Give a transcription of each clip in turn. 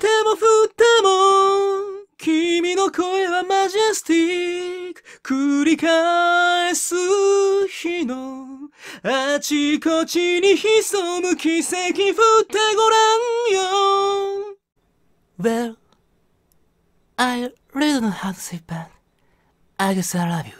ても降っても君の声はマジェスティック繰り返す日のあちこちに潜む奇跡振ってごらんよ Well, I really don't have to say bad I guess I love you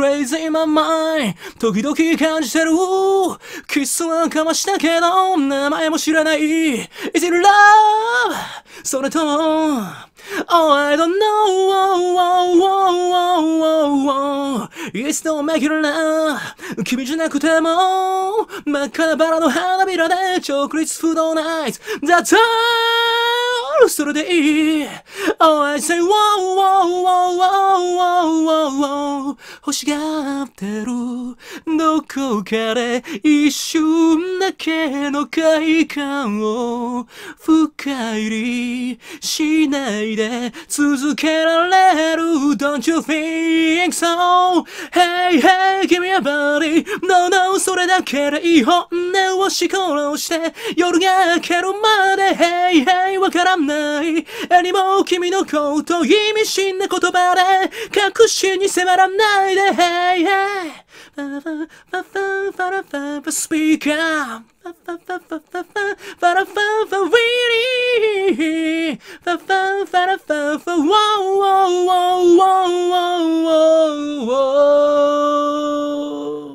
crazy my mind 時々感じてるキスはかましたけど名前も知らないいじる t love? それとも Oh I don't know いつでもめきるな君じゃなくても真っ赤なバラの花びらで直立不動ナイツ The time! ールそれでいい Oh I say wow wow wow wow wow wow 欲しがってるどこかで一瞬だけの快感を深入りしないで続けられる Don't you think so? Hey hey give me a body No no それだけでいい本音を思考して夜が明けるまで Hey hey わかららない何も君のこと意味深な言葉で隠しに迫らないで h い y い。e a h ファファファファファラファフスピーカーファファファファファファラファファウィリーファファファラファファフワンワンワンワンワンワ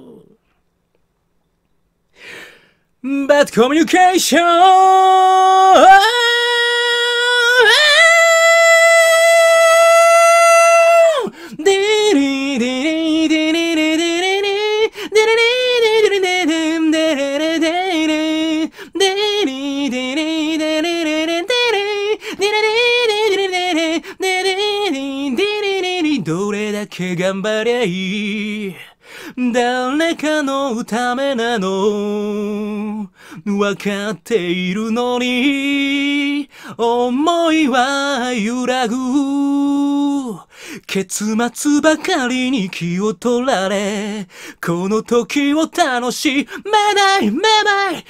ンワンバッドコミュニケーションどれだけ頑張りゃいい誰かのためなの分かっているのに思いは揺らぐ結末ばかりに気を取られ、この時を楽しめないめない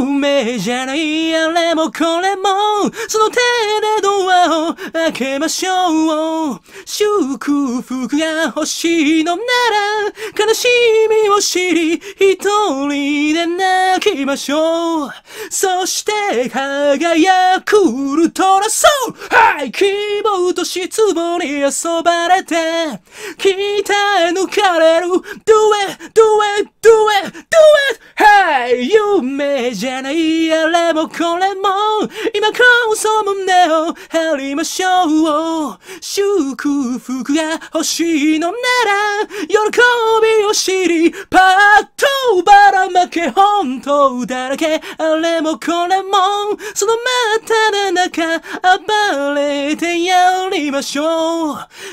夢じゃないあれもこれも、その手でドアを開けましょう。祝福が欲しいのなら、悲しみを知り、一人で泣きましょう。そして輝くウルトラソウはい希望と失望に遊ぶばれて鍛え抜かれる Do it! Do it! Do it! Do it! Hey! 夢じゃないあれもこれも今こそ胸を張りましょう祝福が欲しいのなら喜びを知りパッとばらまけ本当だらけあれもこれもそのまただ中暴れてやりましょう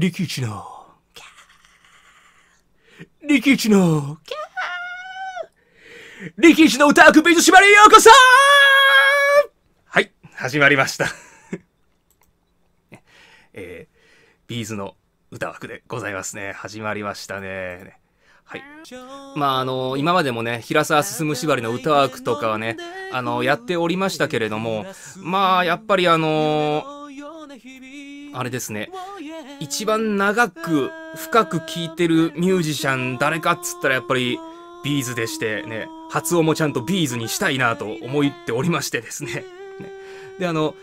力一の、キャー力一の、キャー力一の歌枠クビズ縛りようこそはい、始まりました えー、ビーズの歌枠でございますね。始まりましたね。はい。まあ、あの、今までもね、平沢進縛りの歌枠とかはね、あの、やっておりましたけれども、まあ、やっぱりあのーあれですね一番長く深く聴いてるミュージシャン誰かっつったらやっぱりビーズでしてね発音もちゃんとビーズにしたいなと思っておりましてですねであの、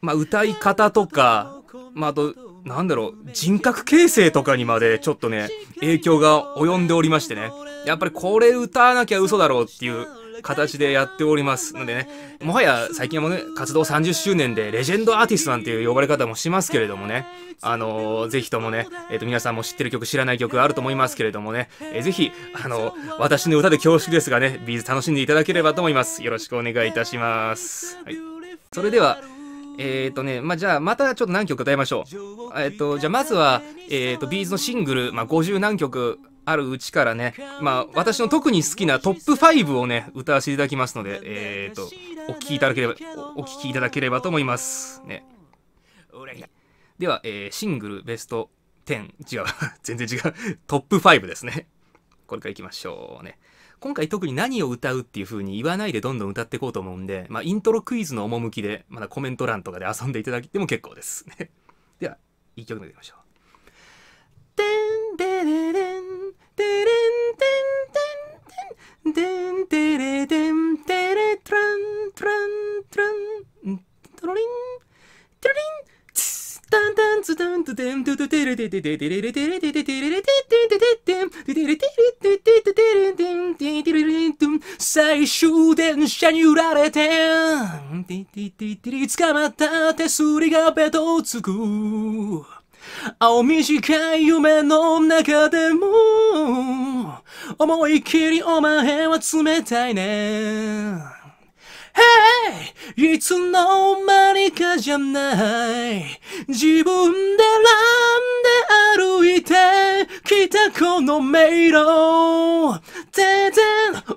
まあ、歌い方とか、まあ、あとなんだろう人格形成とかにまでちょっとね影響が及んでおりましてねやっぱりこれ歌わなきゃ嘘だろうっていう形でやっておりますのでね、もはや最近はもうね、活動30周年でレジェンドアーティストなんていう呼ばれ方もしますけれどもね、あのー、ぜひともね、えっ、ー、と、皆さんも知ってる曲、知らない曲あると思いますけれどもね、えー、ぜひ、あのー、私の歌で恐縮ですがね、ビーズ楽しんでいただければと思います。よろしくお願いいたします。はい。それでは、えっ、ー、とね、まあ、じゃあまたちょっと何曲歌いましょう。えっ、ー、と、じゃあまずは、えっ、ー、と、ビーズのシングル、まあ、50何曲、あるうちからね、まあ、私の特に好きなトップ5をね、歌わせていただきますので、えっ、ー、と、お聴きいただければ、お聴きいただければと思います。ね。では、えー、シングルベスト10、違う、全然違う、トップ5ですね。これから行きましょうね。今回特に何を歌うっていう風に言わないでどんどん歌っていこうと思うんで、まあ、イントロクイズの趣で、まだコメント欄とかで遊んでいただいても結構です。では、1曲目いきましょう。てんてれれんてれんてんてんてんてんてれてんてれトラントラントラントロリントロリンツタンタンツタントテントトテレテテテテレレテレテテテレレテテテテテンテテレテレテテテテレテンテテレレテン最終電車に揺られてテテテテテ捕まった手すりがベトつく青短い夢の中でも思いっきりお前は冷たいね Hey! いつの間にかじゃない自分で選んで歩いてきたこの迷路全然、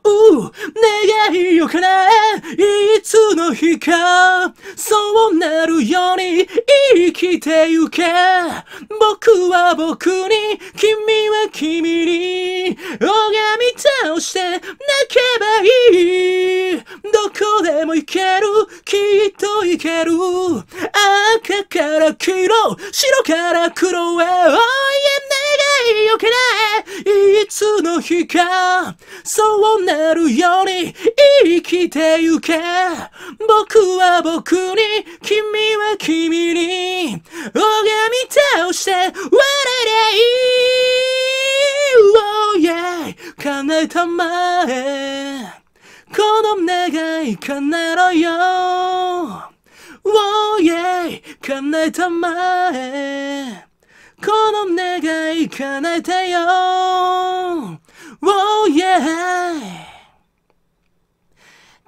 う願いよかないいつの日かそうなるように生きてゆけ僕は僕に君は君に拝み倒して泣けばいいもいけるきっといける赤から黄色白から黒へおいえ、願いよけないいつの日かそうなるように生きてゆけ僕は僕に君は君に拝み倒して我れりいい叶えたまえこの願い叶えろよ Oh yeah 叶えたまえこの願い叶えてよ Oh yeah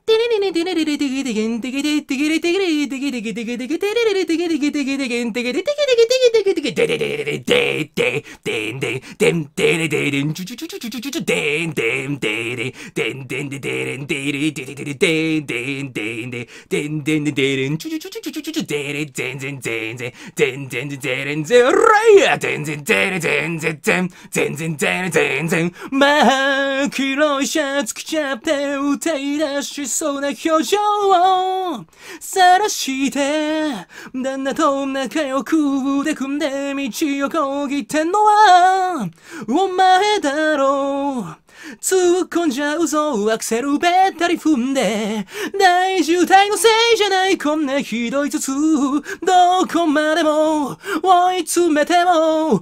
テレレレテレレレテゲテゲンテゲテテゲレテゲレテゲテゲテゲテゲテレレレテゲテゲテゲテゲンテゲテテゲテゲテゲテゲテレレレレデデデンデンデンデレデレンチュチュチュチュチュチュチュチュデンデンデレデンデンデデレンデレデレデレデンデンデンデデンデンデデレンチュチュチュチュチュチュチュデレゼンゼンゼンゼンゼンゼンゼレンゼレイヤゼンゼンゼレゼンゼンゼンゼンゼンゼレゼンゼン真っ黒いシャツ着ちゃって歌い出しそうな表情を晒して旦那と仲良く腕組んで道をこぎてんのはお前だろう突っ込んじゃうぞアクセルべったり踏んで大渋滞のせいじゃないこんなひどい頭痛どこまでも追い詰めても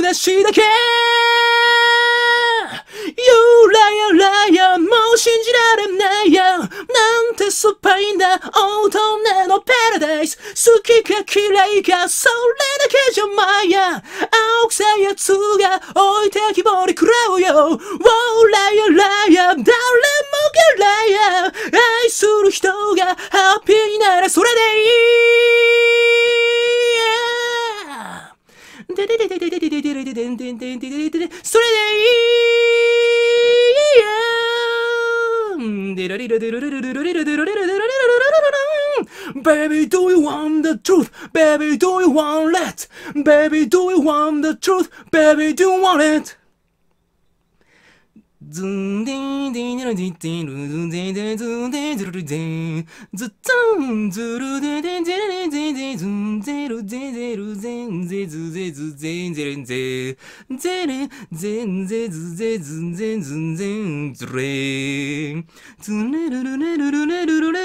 虚しだけゆらゆらや、もう信じられないや。なんて酸っぱいんだ、大人のパラダイス。好きか嫌いか、それだけじゃまいや。青臭い奴が置いてきぼりくらうよ。おらやらや、誰もがらや。愛する人がハッピーならそれでいい。Yeah. Baby, do you want the truth? Baby, do you want it? Baby, do you want the truth? Baby, do you want it? ズンデんデんでんルんでんでルズんでんでズでんでズルんでズでんズルでんでレでゼズンでルでゼルゼでゼズゼズゼでゼでンでゼでゼでゼズゼズンでンズンでンズレでネルルでルルネルルで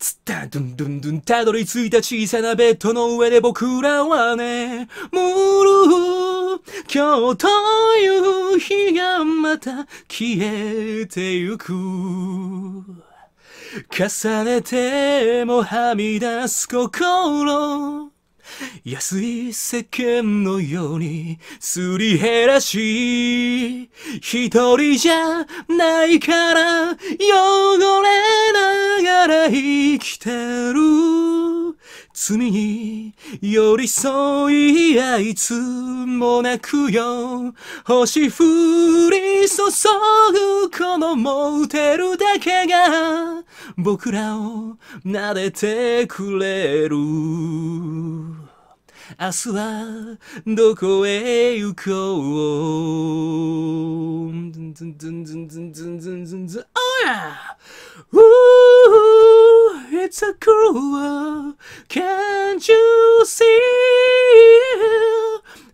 ツでドでンでゥでドでンでどで着でたでさでベでドで上ででらでねでルで日でいで日でまで来消えてゆく重ねてもはみ出す心安い世間のようにすり減らし一人じゃないから汚れながら生きてる罪に寄り添いあいつもなくよ星降り注ぐこのモテるだけが僕らを撫でてくれる明日はどこへ行こうズンズンズンズンズンズンズンズンズンオーヤーウー It's a cruel world Can't you see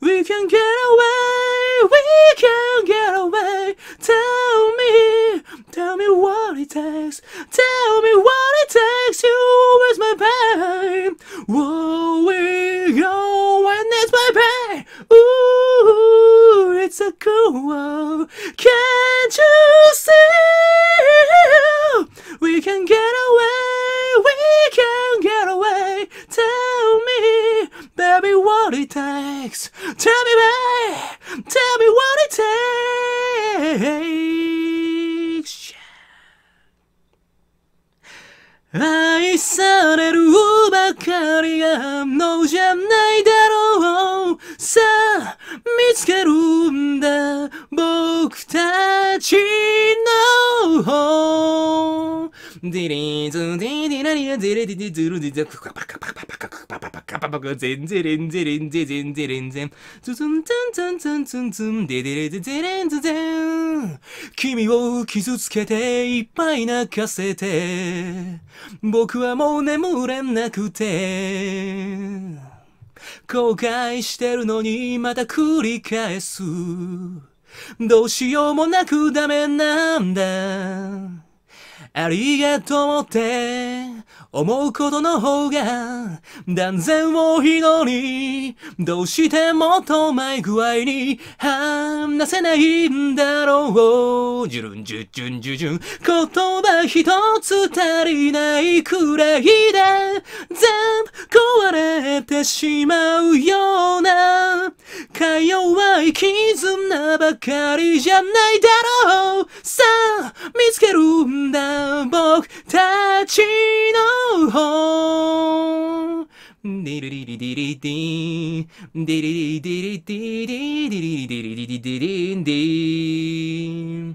We can get away, we can get away. Tell me, tell me what it takes. Tell me what it takes. You is my pain. Whoa, we go and it's my pain. Ooh, it's a cool world. Can't you see? We can get away, we can get away. Baby, what it takes. Tell me, b a b y Tell me what it takes. 愛されるばかりが能じゃないだろう。さあ、見つけるんだ。僕たちの。ディリーズ、ディディラリア、ディレディディズルディザクカパカパカパカパ僕は全然レンゼレンゼゼンゼレンゼン。ズツンツンツンツンツンツンデデレデゼレンズゼン。君を傷つけていっぱい泣かせて。僕はもう眠れなくて。後悔してるのにまた繰り返す。どうしようもなくダメなんだ。ありがとうって思うことの方が断然多いのにどうしてもっとまい具合に話せないんだろうジュルンジュジュンジュジュン言葉一つ足りないくらいで全部壊れてしまうようなか弱い絆ばかりじゃないだろうさあ見つけるんだ僕たちのほディリリリデリディディリリディリディリディリリリリディ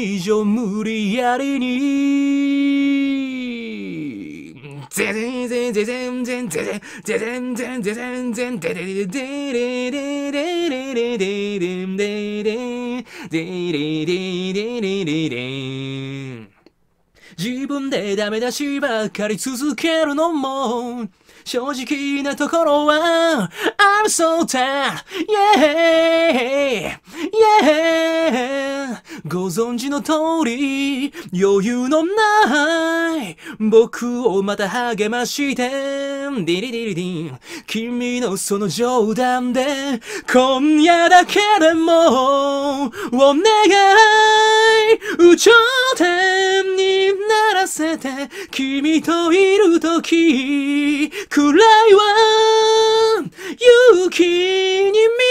以上無理やりに全然全然全然全然全然全然全然でででででででででででで自分でダメ出しばっかり続けるのも正直なところは、I'm so tired, yeah, yeah ご存知の通り、余裕のない僕をまた励まして、ディリディリディン君のその冗談で、今夜だけでも、お願い、宇宙天せて君といるときくらいは勇気に見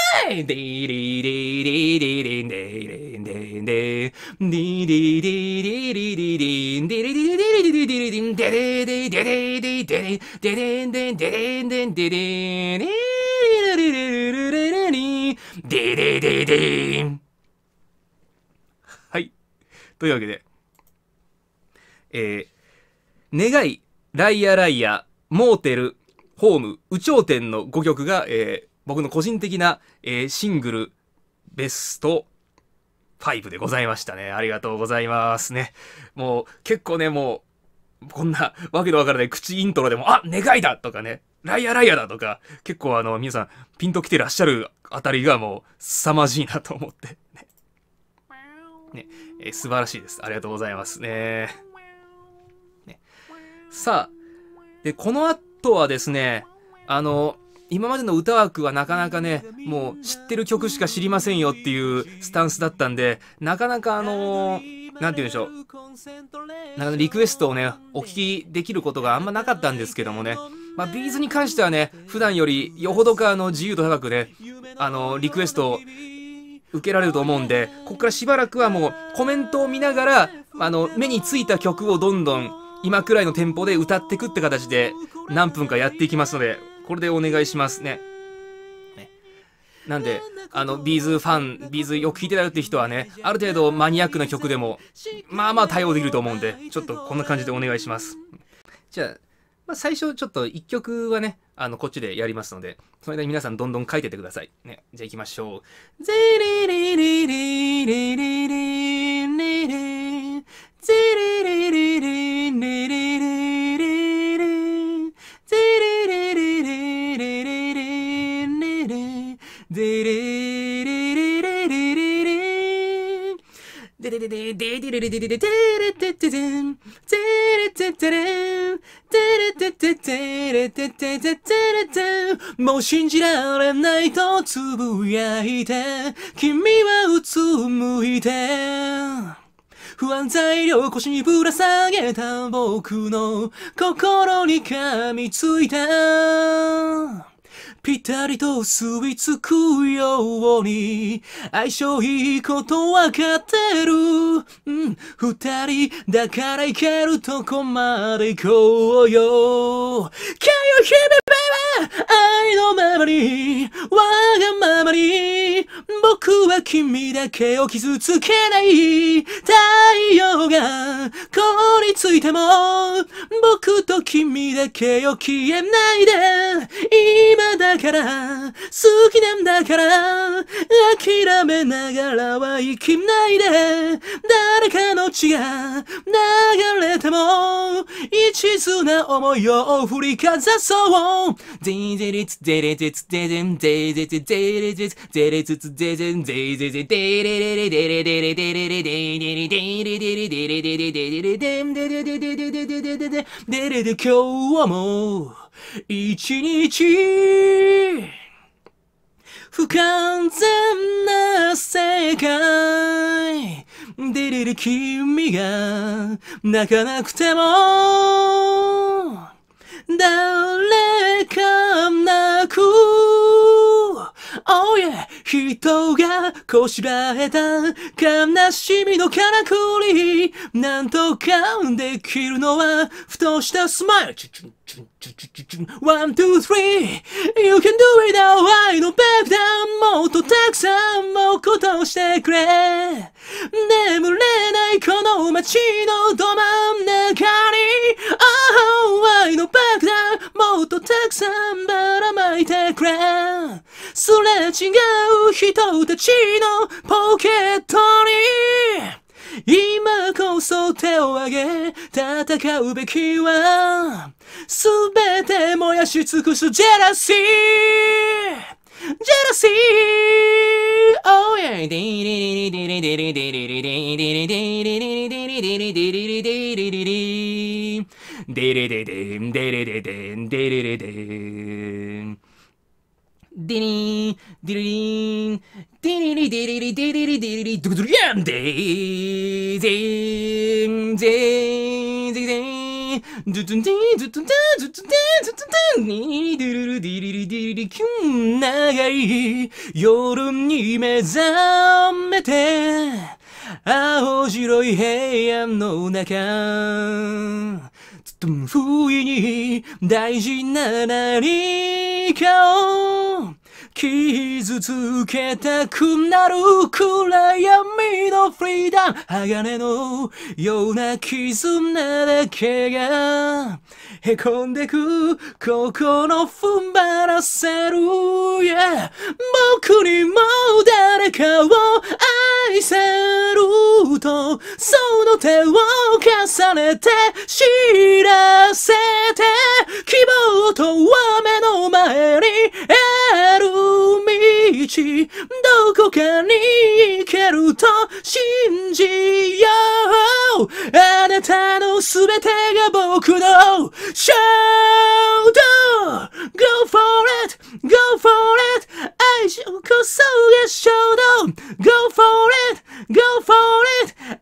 はい。というわけで、えー、願い、ライアライア、モーテル、ホーム、宇宙天の5曲が、えー、僕の個人的な、えー、シングルベスト5でございましたね。ありがとうございますね。もう結構ね、もう、こんなわけのわからない口イントロでも、あ願いだとかね、ライアライアだとか、結構あの、皆さんピンと来てらっしゃるあたりがもう凄まじいなと思って、ね。ね、えー、素晴らしいです。ありがとうございますね。ねさあ、で、この後はですね、あの、今までの歌枠はなかなかねもう知ってる曲しか知りませんよっていうスタンスだったんでなかなかあの何て言うんでしょうなんかリクエストをねお聞きできることがあんまなかったんですけどもねまあ、ビーズに関してはね普段よりよほどかあの自由度高くねあのリクエストを受けられると思うんでここからしばらくはもうコメントを見ながらあの目についた曲をどんどん今くらいのテンポで歌ってくって形で何分かやっていきますのでこれでお願いしますね。ねなんで、あの、ビーズファン、ビーズよく聴いてたよって人はね、ある程度マニアックな曲でも、まあまあ対応できると思うんで、ちょっとこんな感じでお願いします。じゃあ、まあ、最初ちょっと1曲はね、あの、こっちでやりますので、その間に皆さんどんどん書いててください。ね。じゃあ行きましょう。ゼリリリリリリリリレレテレテテテンテレテテレンテレテテテレテテテテレテもう信じられないとつぶやいて君はうつむいて不安材料腰にぶら下げた僕の心に噛みついたぴたりと吸い付くように相性いいことわかってるうん二人だからいけるとこまで行こうよ愛のままに、わがままに、僕は君だけを傷つけない太陽が凍りついても、僕と君だけを消えないで、今だから、好きなんだから、諦めながらは生きないで、誰かの血が流れても、一途な思いを振りかざそうゼイゼリツゼレゼツゼゼンゼゼツゼレゼツゼレツツゼゼンゼゼゼデレレレデレデレデレレデレレデレデレデレデレデレデレデンデレデレデレデレデレデレデレ今日はもう一日不完全な世界でレレ君が泣かなくても 달래 감나쿠 Oh yeah! 人がこしらえた悲しみのからくりなんとかできるのはふとしたスマイルチチチチチュュュュュ o チュ。t ワン、ツー、スリー。You can do it now I know back t h e n もっとたくさんうことをしてくれ眠れないこの街のど真ん中に Oh I know back t h e n もっとたくさんばらまいてくれぞれ違う人たちのポケットに今こそ手を挙げ戦うべきはすべて燃やし尽くすジェラシージェラシー Oh yeah! デレデデンデレデデンデレデデディリーン、ディリリーン、ディリリディリリディリリディリリドゥドゥリアンデーゼーン、ゼーン、ゼーン、ゼーン、ドゥドゥンディ、ドゥトゥンダン、ドゥトゥンダン、ドゥトゥンダー、ディリリルディリリディリリキュン長い夜に目覚めて青白い平安の中不意に大事な何かを傷つけたくなる暗闇のフリーダム鋼のような絆だけが凹んでく心踏ん張らせる、yeah、僕にも誰かを愛せるとその手を重ねて知らせて希望と雨の前にあるどこかに行けると信じようあなたの全てが僕の衝動 Go for it! Go for it! 愛情こそが衝動 Go for it! Go for it!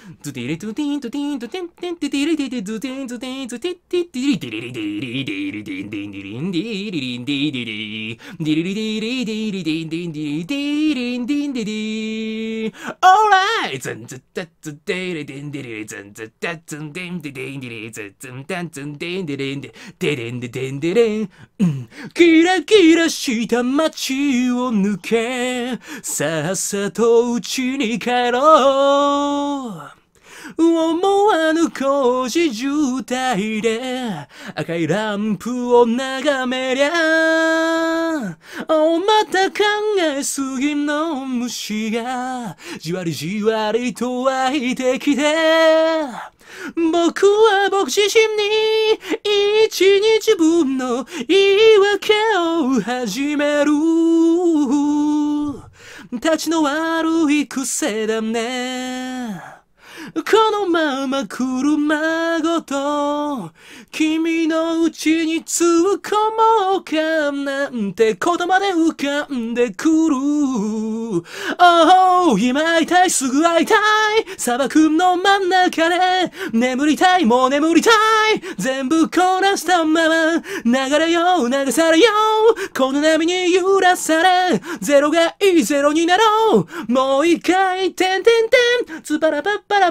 ズティリトゥティントゥティントゥテンテンテテリティテズティンズティンズティティティリティリティリティリティリティリリティリリンディリリディリリディリディリディディリディリンディンディリ Alright! ズンズタズディリディンディリズンズタズンディンディディンディリズンズンタズンディンディリンディディリンディディンディリンキラキラした街を抜けさっさと家に帰ろう思わぬ工事渋滞で赤いランプを眺めりゃおまた考えすぎの虫がじわりじわりと湧いてきて僕は僕自身に一日分の言い訳を始める立ちの悪い癖だねこのまま車ごと君のうちに突っ込もうかなんて言葉で浮かんでくる Oh 今会いたいすぐ会いたい砂漠の真ん中で眠りたいもう眠りたい全部こなしたまま流れよ流されようこの波に揺らされゼロがいいゼロになろうもう一回てんてんてんつばらぱっぱら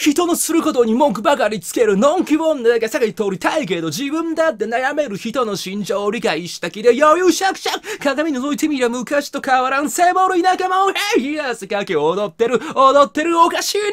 人のすることに文句ばかりつけるのんきさっき通りたいけど自分だって悩める人の心情を理解した気で余裕しゃくしゃく鏡覗いてみりゃ昔と変わらん背ぼる田舎もいや汗かき踊ってる踊ってるおかしいね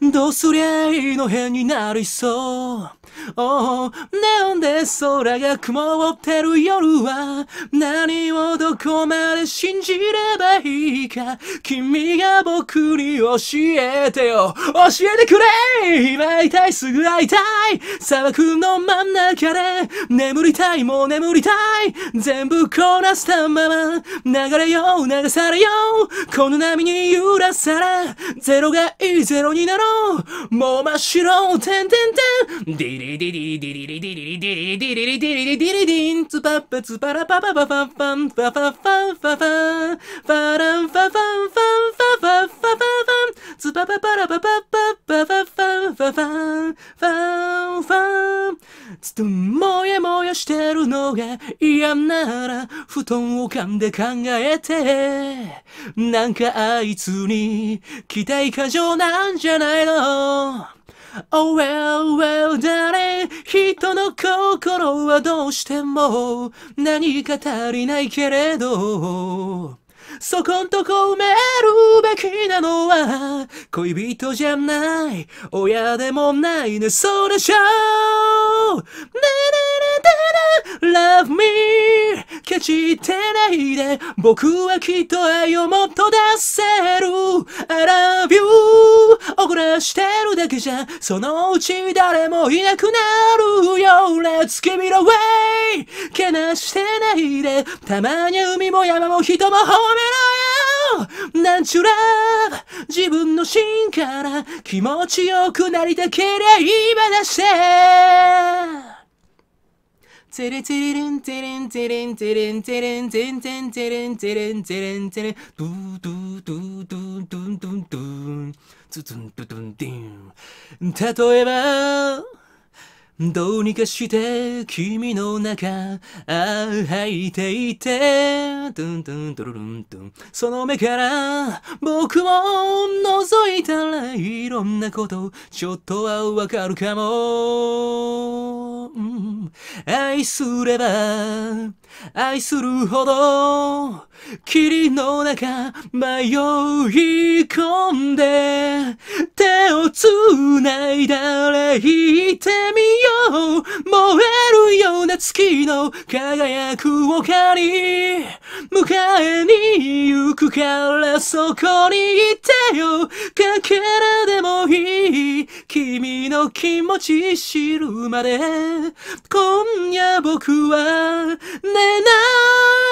どうすりゃいいの変になりそうおオンで空が曇ってる夜は何をどこまで信じればいいか君が僕に教えてよ教えてくれ今会いたいすぐ会いたい砂漠の真ん中で眠りたいもう眠りたい全部こなしたまま流れよ流されようこの波に揺らされゼロがいいゼロになろ白もう真っ白てんてんてんディリディリディリディリディリディリディリディリディリディンツパッパツパラパパパパファンファファファンファファンファランファファンファンファファファファファンツパパパラパパパパファファンファファンファファンずっともやもやしてるのが嫌なら布団を噛んで考えてなんかあいつに期待過剰なんじゃないの Oh well well 誰人の心はどうしても何か足りないけれどそこんとこ埋めるべきなのは恋人じゃない親でもないねそうでしょねねねね Love me チってないで僕はきっと愛をもっと出せる I love you 怒らしてるだけじゃそのうち誰もいなくなるよ Let's give it away けなしてないでたまに海も山も人も褒めめろよなチちゅら自分の芯から気持ちよくなりたけりゃ今出せテレテレレンテレンテレンテレンテレンテレンテレンテレンテレンテレンテレンドゥドゥドゥドゥドゥドゥドゥンツツンドゥドゥンディン例えばどうにかして君の中ああ入っていてトゥントゥントゥルルントゥンその目から僕を覗いたらいろんなことちょっとはわかるかも、愛すれば愛するほど霧の中迷い込んで手を繋いだら引いてみようよ燃えるような月の輝く丘に迎えに行くからそこにいてよかけらでもいい君の気持ち知るまで今夜僕は寝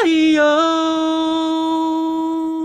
ないよ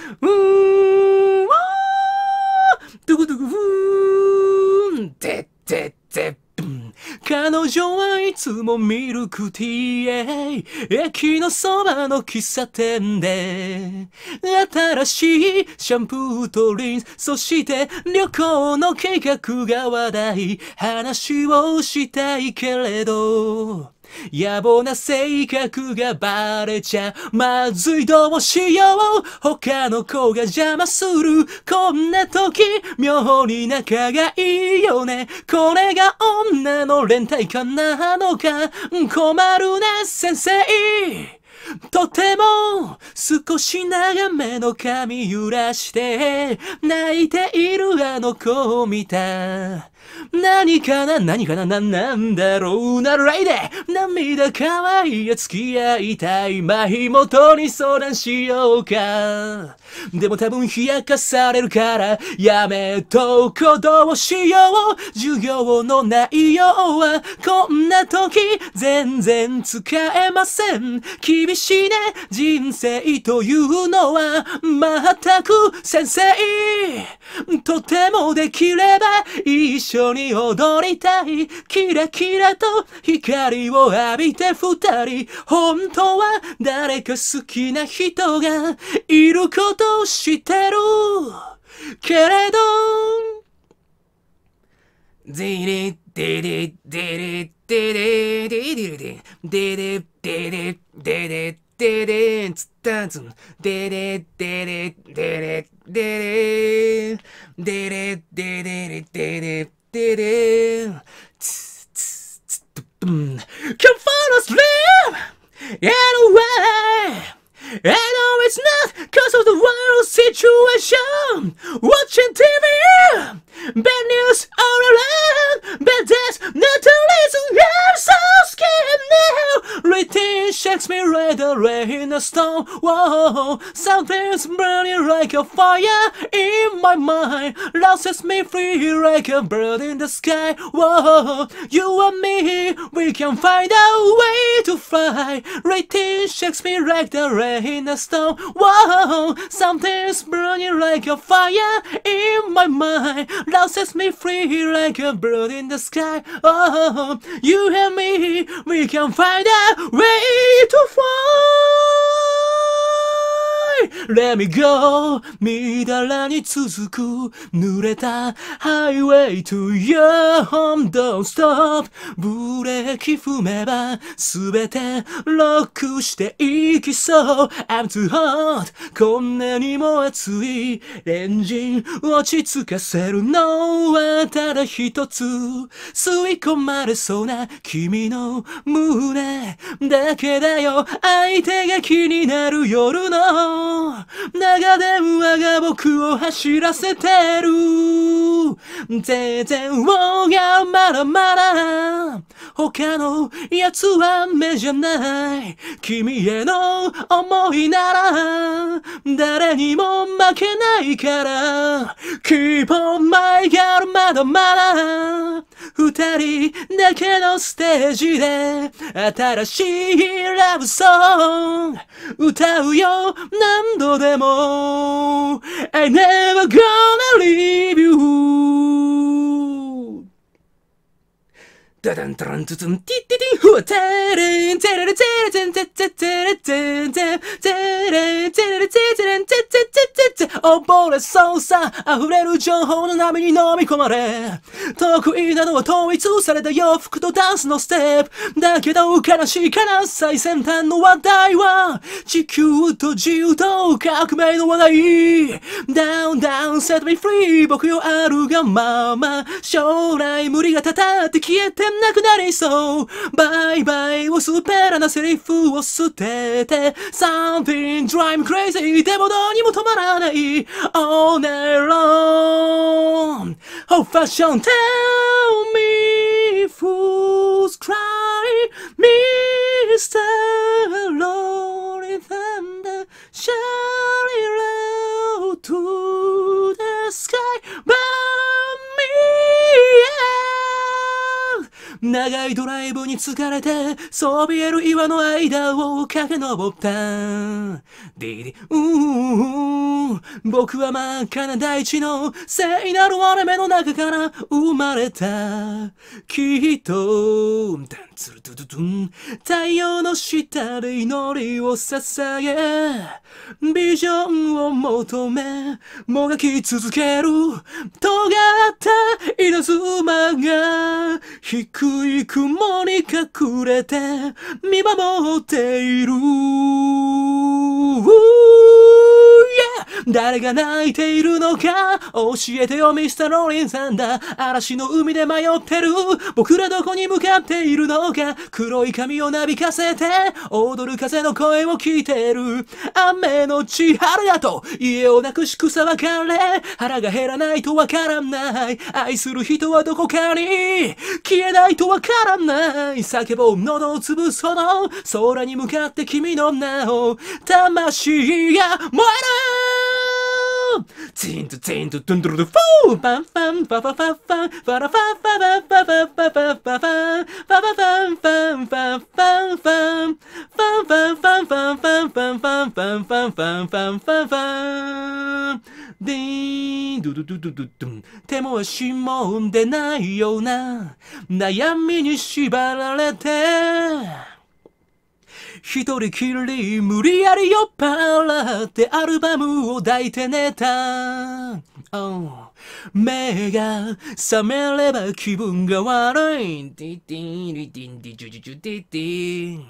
つもミルクティーへ駅のそばの喫茶店で新しいシャンプーとリンスそして旅行の計画が話題話をしたいけれど野暮な性格がバレちゃまずいどうしよう他の子が邪魔するこんな時妙に仲がいいよねこれが女の連帯感なのか困るな先生とても少し長めの髪揺らして泣いているあの子を見た何かな何かなな、なんだろうな、ライデー涙かわいいや付き合いたい。まひもとに相談しようか。でも多分冷やかされるから、やめとどうしよう。授業の内容は、こんな時、全然使えません。厳しいね、人生というのは、全く先生。とてもできれば、一緒に踊りたいキラキラと光を浴びて二人本当は誰か好きな人がいることをしてるけれどディリディリディリディリディリディリディリディリディリデデンツタンツンデデデデデデデデデデデデデデデデ Come find us live in a way. I know it's not cause of the world situation. Watching TV, bad news all around, but that's not the reason I'm so scared now. shakes me right away in a storm. Whoa, something's burning like a fire in my mind. Love sets me free like a bird in the sky. Whoa, you and me, we can find a way to fly. shakes me right away in a storm. Whoa, something's burning like a fire in my mind. Love sets me free like a bird in the sky. Oh, you and me, we can find a way to fall. Let me go 乱らに続く濡れた Highway to your home Don't stop ブレーキ踏めばすべてロックしていきそう I'm too hot こんなにも熱いエンジン落ち着かせるのはただ一つ吸い込まれそうな君の胸だけだよ相手が気になる夜の長電話が僕を走らせてる全然王がまだまだ他の奴は目じゃない君への思いなら誰にも負けないから Keep on my girl まだまだ二人だけのステージで新しいラブソング歌うよ何度でも I never gonna leave you ダダンタランツツンティッティティフワテレンテレレテレテンテテテレテンテテレンテレツェテレンテツェテテ溺れそうさ溢れる情報の波に飲み込まれ得意なのは統一された洋服とダンスのステップだけど悲しいから最先端の話題は地球と自由と革命の話題ダウンダウンセットミフリー僕よあるがまま将来無理がたたって消えてなくなりそうバイバイをスペラなセリフを捨てて Something drive crazy でもどうにも止まらない On alone Oh fashion tell me fools cry Mr. l o r 長いドライブに疲れてそびえる岩の間を駆け上ったディディうー僕は真っ赤な大地の聖なる割れ目の中から生まれたきっとツルトゥトゥトゥン太陽の下で祈りを捧げビジョンを求めもがき続ける尖った稲妻がい雲に隠れて見守っている誰が泣いているのか教えてよミスターローリンさんだ嵐の海で迷ってる僕らどこに向かっているのか黒い髪をなびかせて踊る風の声を聞いてる雨のち晴れだと家をなくし草別れ腹が減らないとわからない愛する人はどこかに消えないとわからない叫ぼう喉を潰その空に向かって君の名を魂が燃えるチンとチンとドゥンドゥルドゥフォーンファンファファファファンファラファファファファファファファファンファファファンファンファンファンファンファンファンファンファンファンファンファンファンファンファンファンファンディーンドゥドゥドゥドゥドゥドゥン手も足もんでないような悩みに縛られて一人きり無理やり酔っ払ってアルバムを抱いて寝た、oh. 目が覚めれば気分が悪いディディディディディディディディディ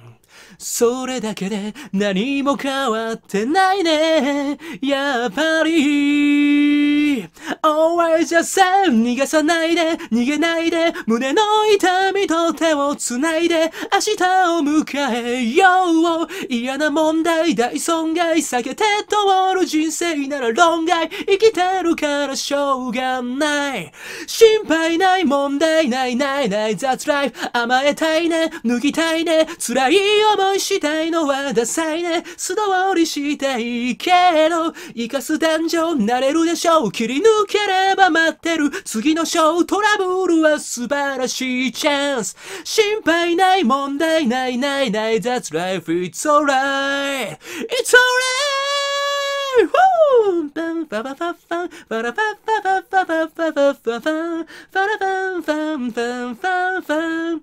それだけで何も変わってないねやっぱり Always the same 逃がさないで逃げないで胸の痛みと手を繋いで明日を迎えよう嫌な問題大損害避けて通る人生なら論外生きてるからしょうがない心配ない問題ないないない That's life 甘えたいね脱ぎたいね辛い思いしたいのはダサいね素通りしたいけど生かす男女なれるでしょう切り抜ければ待ってる次のショートラブルは素晴らしいチャンス心配ない問題ないないない That's life it's alright It's alright! Woo! ァンパパンファパパパンファンファンファン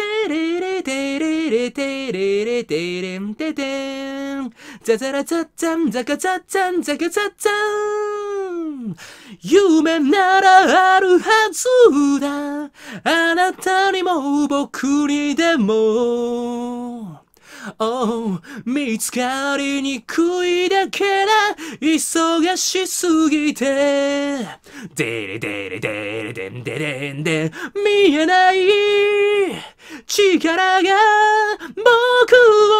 テレレテレレテレレテレンテテンザザラザッザンザカザッザンザカザッザン夢ならあるはずだあなたにも僕にでも Oh 見つかりにくいだけだ忙しすぎてデレデレデレデンデレンデ見えない力が僕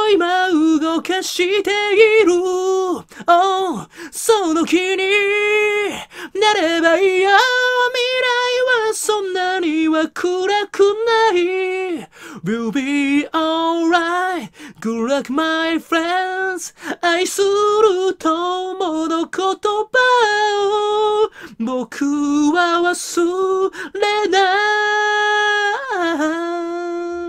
を今動かしている Oh その気になればいいよ未来はそんなには暗くない We'll be alright Good luck my friends 愛する友の言葉を僕は忘れない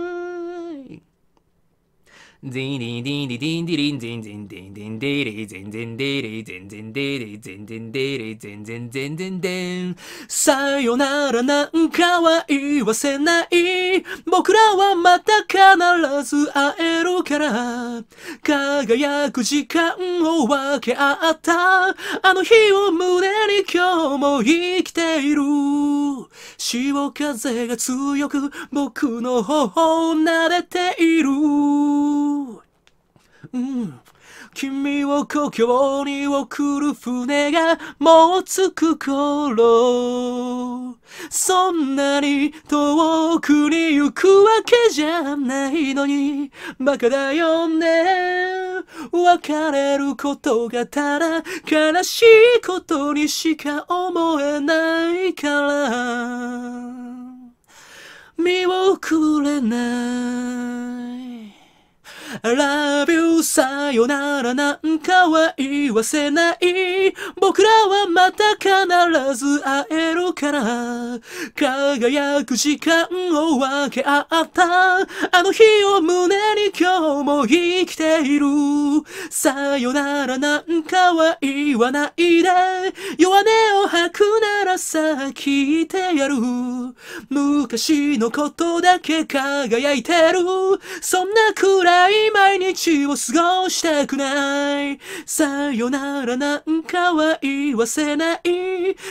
ゼンディンディンディディンディリンゼンンデンデンディンゼンデリゼンゼンデリゼンゼンデリゼンゼンゼンゼンデンさよならなんかは言わせない僕らはまた必ず会えるから輝く時間を分け合ったあの日を胸に今日も生きている潮風が強く僕の頬を撫でているうん、君を故郷に送る船がもう着く頃そんなに遠くに行くわけじゃないのにバカだよね別れることがただ悲しいことにしか思えないから見送れない I love you さよならなんかは言わせない僕らはまた必ず会えるから輝く時間を分け合ったあの日を胸に今日も生きているさよならなんかは言わないで弱音を吐くならさ聞いてやる昔のことだけ輝いてるそんな暗い毎日を過ごしたくないさよならなんかは言わせない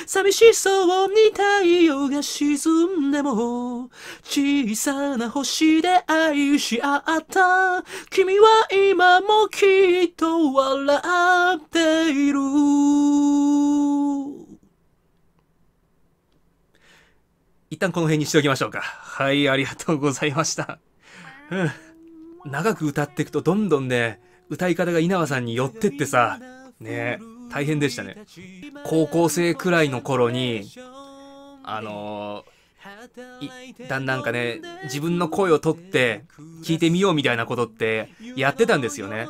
寂しそうに太陽が沈んでも小さな星で愛し合った君は今もきっと笑っている一旦この辺にしておきましょうか。はい、ありがとうございました。うん長く歌っていくとどんどんね、歌い方が稲葉さんに寄ってってさ、ね、大変でしたね。高校生くらいの頃に、あのだんなんかね、自分の声を取って聞いてみようみたいなことってやってたんですよね。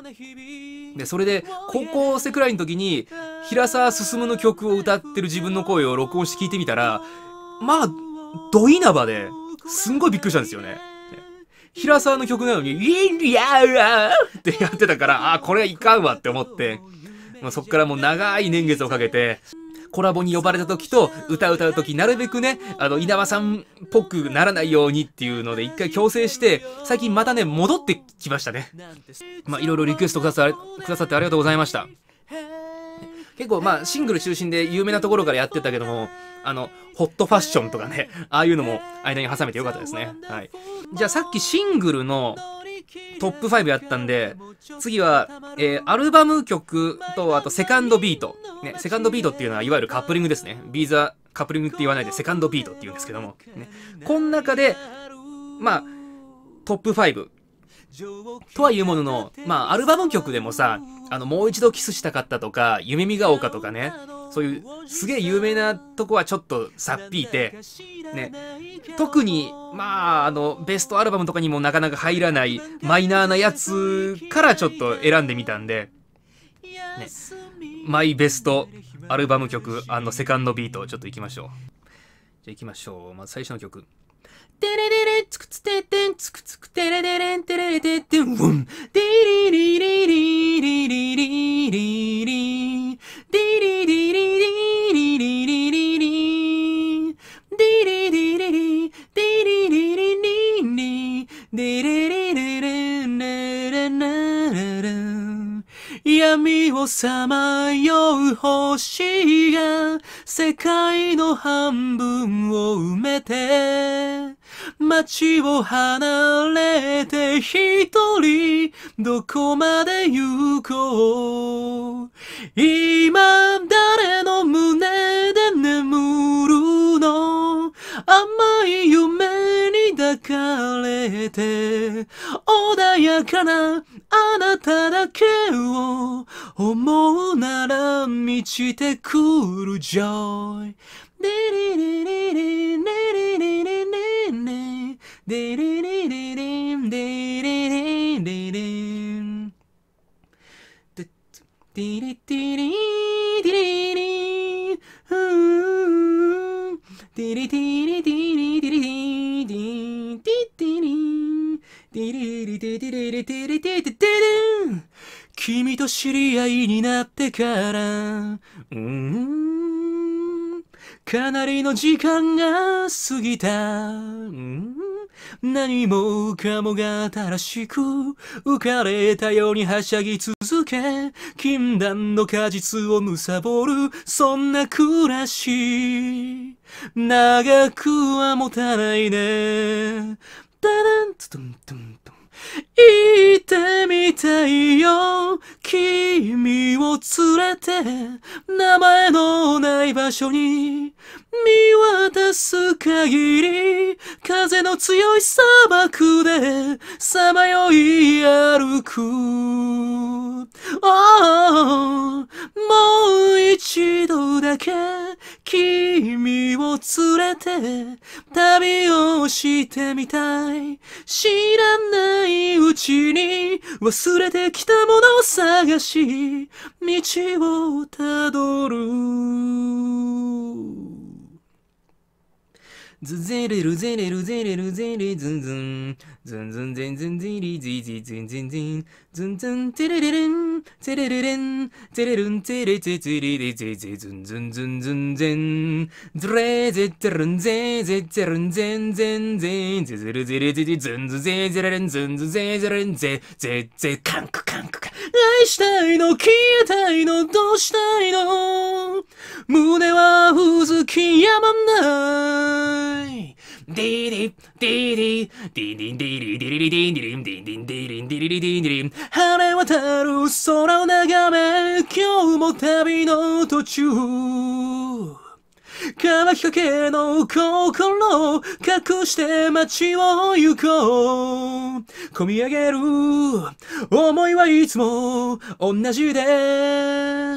で、それで高校生くらいの時に平沢進の曲を歌ってる自分の声を録音して聞いてみたら、まあ、ど稲葉で、すんごいびっくりしたんですよね。平沢の曲なのに、インリアラーってやってたから、あ、これはいかんわって思って、まあ、そっからもう長い年月をかけて、コラボに呼ばれた時と歌歌う時なるべくね、あの、稲葉さんっぽくならないようにっていうので一回強制して、最近またね、戻ってきましたね。まあ、いろいろリクエストくださくださってありがとうございました。結構まあ、シングル中心で有名なところからやってたけども、あの、ホットファッションとかね、ああいうのも間に挟めてよかったですね。はい。じゃあさっきシングルのトップ5やったんで、次は、えー、アルバム曲と、あとセカンドビート。ね、セカンドビートっていうのは、いわゆるカップリングですね。ビーザカップリングって言わないで、セカンドビートって言うんですけども。ね、こん中で、まあ、トップ5。とはいうものの、まあ、アルバム曲でもさ、あの、もう一度キスしたかったとか、夢見が丘とかね、そういうすげえ有名なとこはちょっとさっぴいて、ね、特に、まあ、あの、ベストアルバムとかにもなかなか入らないマイナーなやつからちょっと選んでみたんで、ね、マイベストアルバム曲あのセカンドビート、ちょっと行きましょう。じゃあ行きましょう。まず最初の曲。テレレレツクツテテンツクツクテレレレンテレレテテンウンテリリリリリリリリリリディリディリリリリリリリディリディリリディリリリリリディリリリリリリ闇をさまよう星が世界の半分を埋めて街を離れて一人どこまで行こう今誰の胸で眠るの甘い夢に抱かれて穏やかなあなただけを思うなら満ちてくる joy デデデデデデデデ君と知り合いになってから、うんかなりの時間が過ぎた。何もかもが新しく浮かれたようにはしゃぎ続け、禁断の果実を貪る、そんな暮らし。長くは持たないね。行ってみたいよ君を連れて名前のない場所に見渡す限り風の強い砂漠でさまよい歩く、oh, もう一度だけ君を連れて旅をしてみたい知らない歌うちに忘れてきたものを探し、道をたどる。ズゼレルゼレルゼレルゼレズンズン。ズンズンゼンズンゼリゼゼゼンゼンゼン。ズンズンテルルルン、テルルルン、テルルンテンテテリリツテズンズンズンズンゼン、ズレゼツルンゼゼツルンゼンゼンゼンゼゼルゼレゼリズンズゼゼレレンズンズゼゼレンゼゼゼカンクカンクカン愛したいの消えたいのどうしたいの胸はうずきやまない Dee dee dee dee dee dee dee dee dee dee dee dee dee dee dee dee 晴れ渡る空を眺め今日も旅の途中乾きかけの心を隠して街を行こう。込み上げる思いはいつも同じで。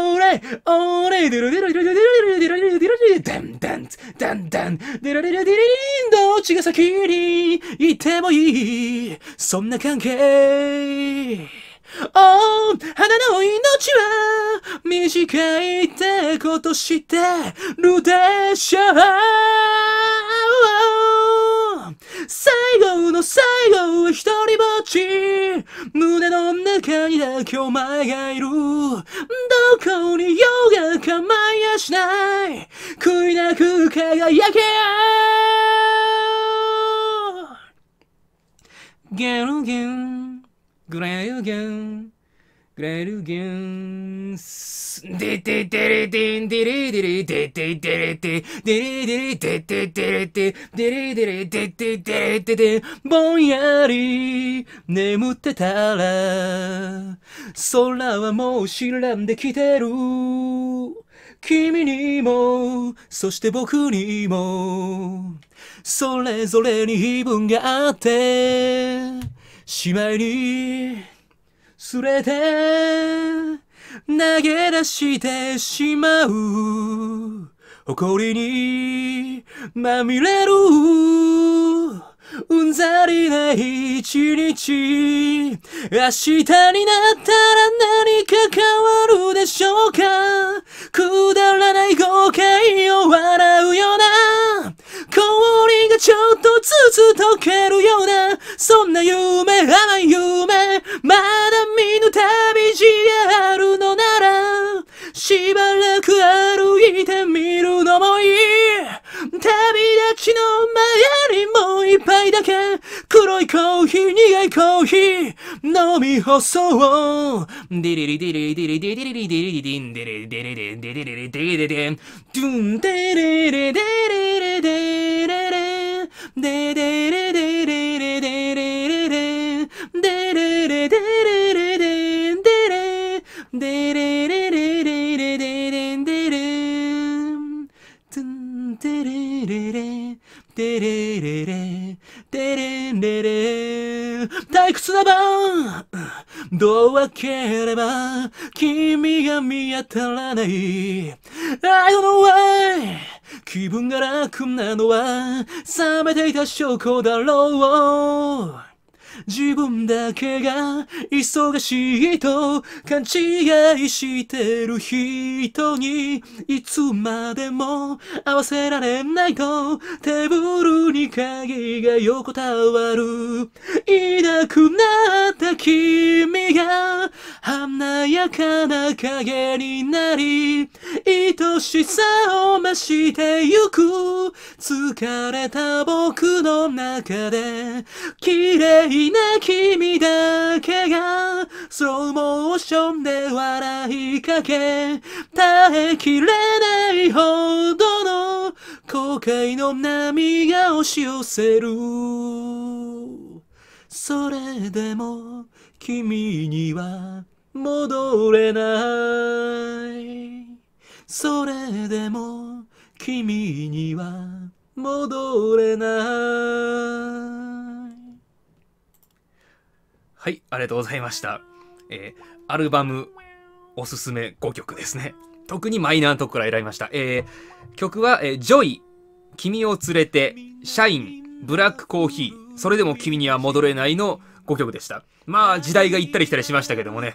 オーレイオーレイデルデルデルデルデルデルデルデルデンデンデンデンデルデルデルどっちが先にいてもいいそんな関係お花の命は短いってことしてるでしょう最後の最後は一人ぼっち胸の中にだけお前がいるどこにようが構いやしない悔いなく輝けゲルゲングレルギュン、グレルギュン、ス、デテテレテン、デレデレテテテレテ、デレデレデテテレテ、デレデレデテテレテテ、ぼんやり眠ってたら、空はもう知らんできてる。君にも、そして僕にも、それぞれに気分があって、しまいにすれて投げ出してしまう誇りにまみれるうんざりな一日明日になったら何か変わるでしょうかくだらない誤解を笑うような氷がちょっとずつ溶けるようなそんな夢甘い夢まだ見ぬ旅路があるのならしばらく歩いてみるのもいい旅立ちの前にも一杯だけ黒いコーヒー苦いコーヒー飲み干そうディリリディリディリディリリディリディンディリディリディンディリリディリディディレデゥレ。デリリデリリデリリデデリデリリデリリデデリリデリリデリデリリレレテレレレテレレレ退屈な晩どう開ければ君が見当たらない I don't know why 気分が楽なのは冷めていた証拠だろう自分だけが忙しいと勘違いしてる人にいつまでも合わせられないとテーブルに鍵が横たわるいなくなった君が華やかな影になり愛しさを増してゆく疲れた僕の中で綺麗な君だけがスローモーションで笑いかけ耐えきれないほどの後悔の波が押し寄せるそれでも君には戻れないそれでも君には戻れないはいありがとうございました、えー、アルバムおすすめ5曲ですね特にマイナーとこから選びました、えー、曲は、えー、ジョイ君を連れて」「シャイン」「ブラックコーヒー」「それでも君には戻れない」の5曲でしたまあ時代が行ったり来たりしましたけどもね。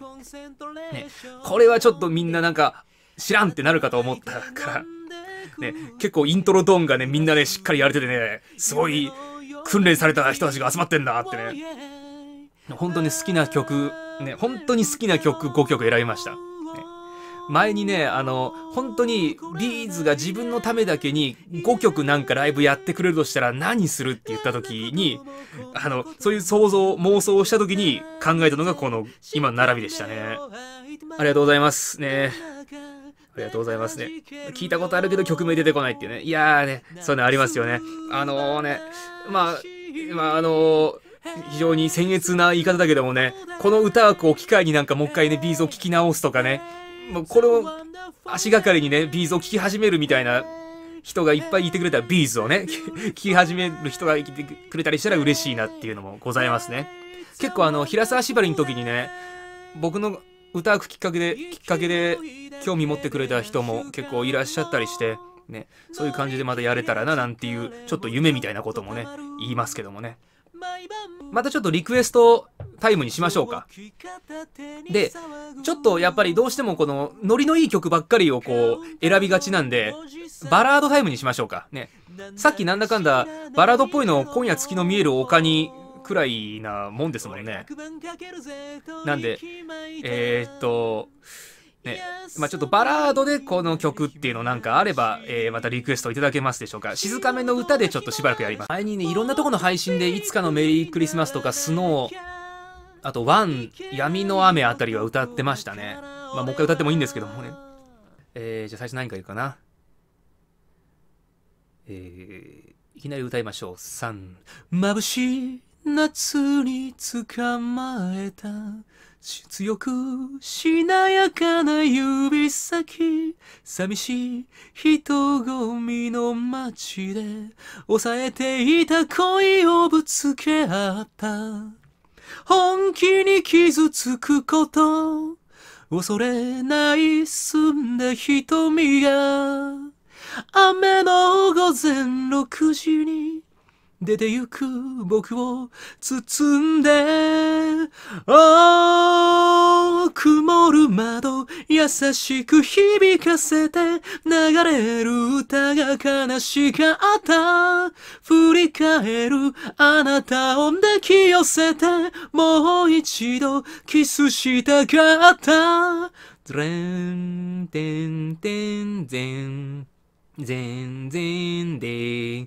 ねこれはちょっとみんななんか知らんってなるかと思ったから。ね、結構イントロドーンがね、みんなね、しっかりやれててね、すごい訓練された人たちが集まってんだってね。本当に好きな曲、ね、本当に好きな曲5曲選びました。前にね、あの、本当にビーズが自分のためだけに5曲なんかライブやってくれるとしたら何するって言った時に、あの、そういう想像、妄想をした時に考えたのがこの今の並びでしたね。ありがとうございますね。ありがとうございますね。聞いたことあるけど曲名出てこないっていうね。いやーね、そういうのありますよね。あのー、ね、まあ、まあ、あのー非常に僭越な言い方だけどもね、この歌枠を機会になんかもう一回ね、ビーズを聴き直すとかね、もうこれを足がかりにね、ビーズを聴き始めるみたいな人がいっぱいいてくれたらビーズをね、聴 き始める人がいてくれたりしたら嬉しいなっていうのもございますね。結構あの、平沢縛りの時にね、僕の歌うきっかけで、きっかけで興味持ってくれた人も結構いらっしゃったりして、ね、そういう感じでまたやれたらななんていう、ちょっと夢みたいなこともね、言いますけどもね。またちょっとリクエストタイムにしましょうか。で、ちょっとやっぱりどうしてもこのノリのいい曲ばっかりをこう選びがちなんで、バラードタイムにしましょうか。ね。さっきなんだかんだバラードっぽいのを今夜月の見える丘にくらいなもんですもんね。なんで、えー、っと、ね、まあ、ちょっとバラードでこの曲っていうのなんかあれば、えー、またリクエストいただけますでしょうか。静かめの歌でちょっとしばらくやります。前にね、いろんなとこの配信でいつかのメリークリスマスとかスノー、あと、ワン、闇の雨あたりは歌ってましたね。まあ、もう一回歌ってもいいんですけどもね。えー、じゃあ最初何か言うかな。えー、いきなり歌いましょう。3。眩しい夏に捕まえた強くしなやかな指先寂しい人混みの街で抑えていた恋をぶつけ合った本気に傷つくこと恐れない澄んだ瞳が雨の午前6時に出てゆく僕を包んで、oh, 曇る窓優しく響かせて流れる歌が悲しかった振り返るあなたを抱き寄せてもう一度キスしたかったレん、テんテんで。ん、ぜんぜんで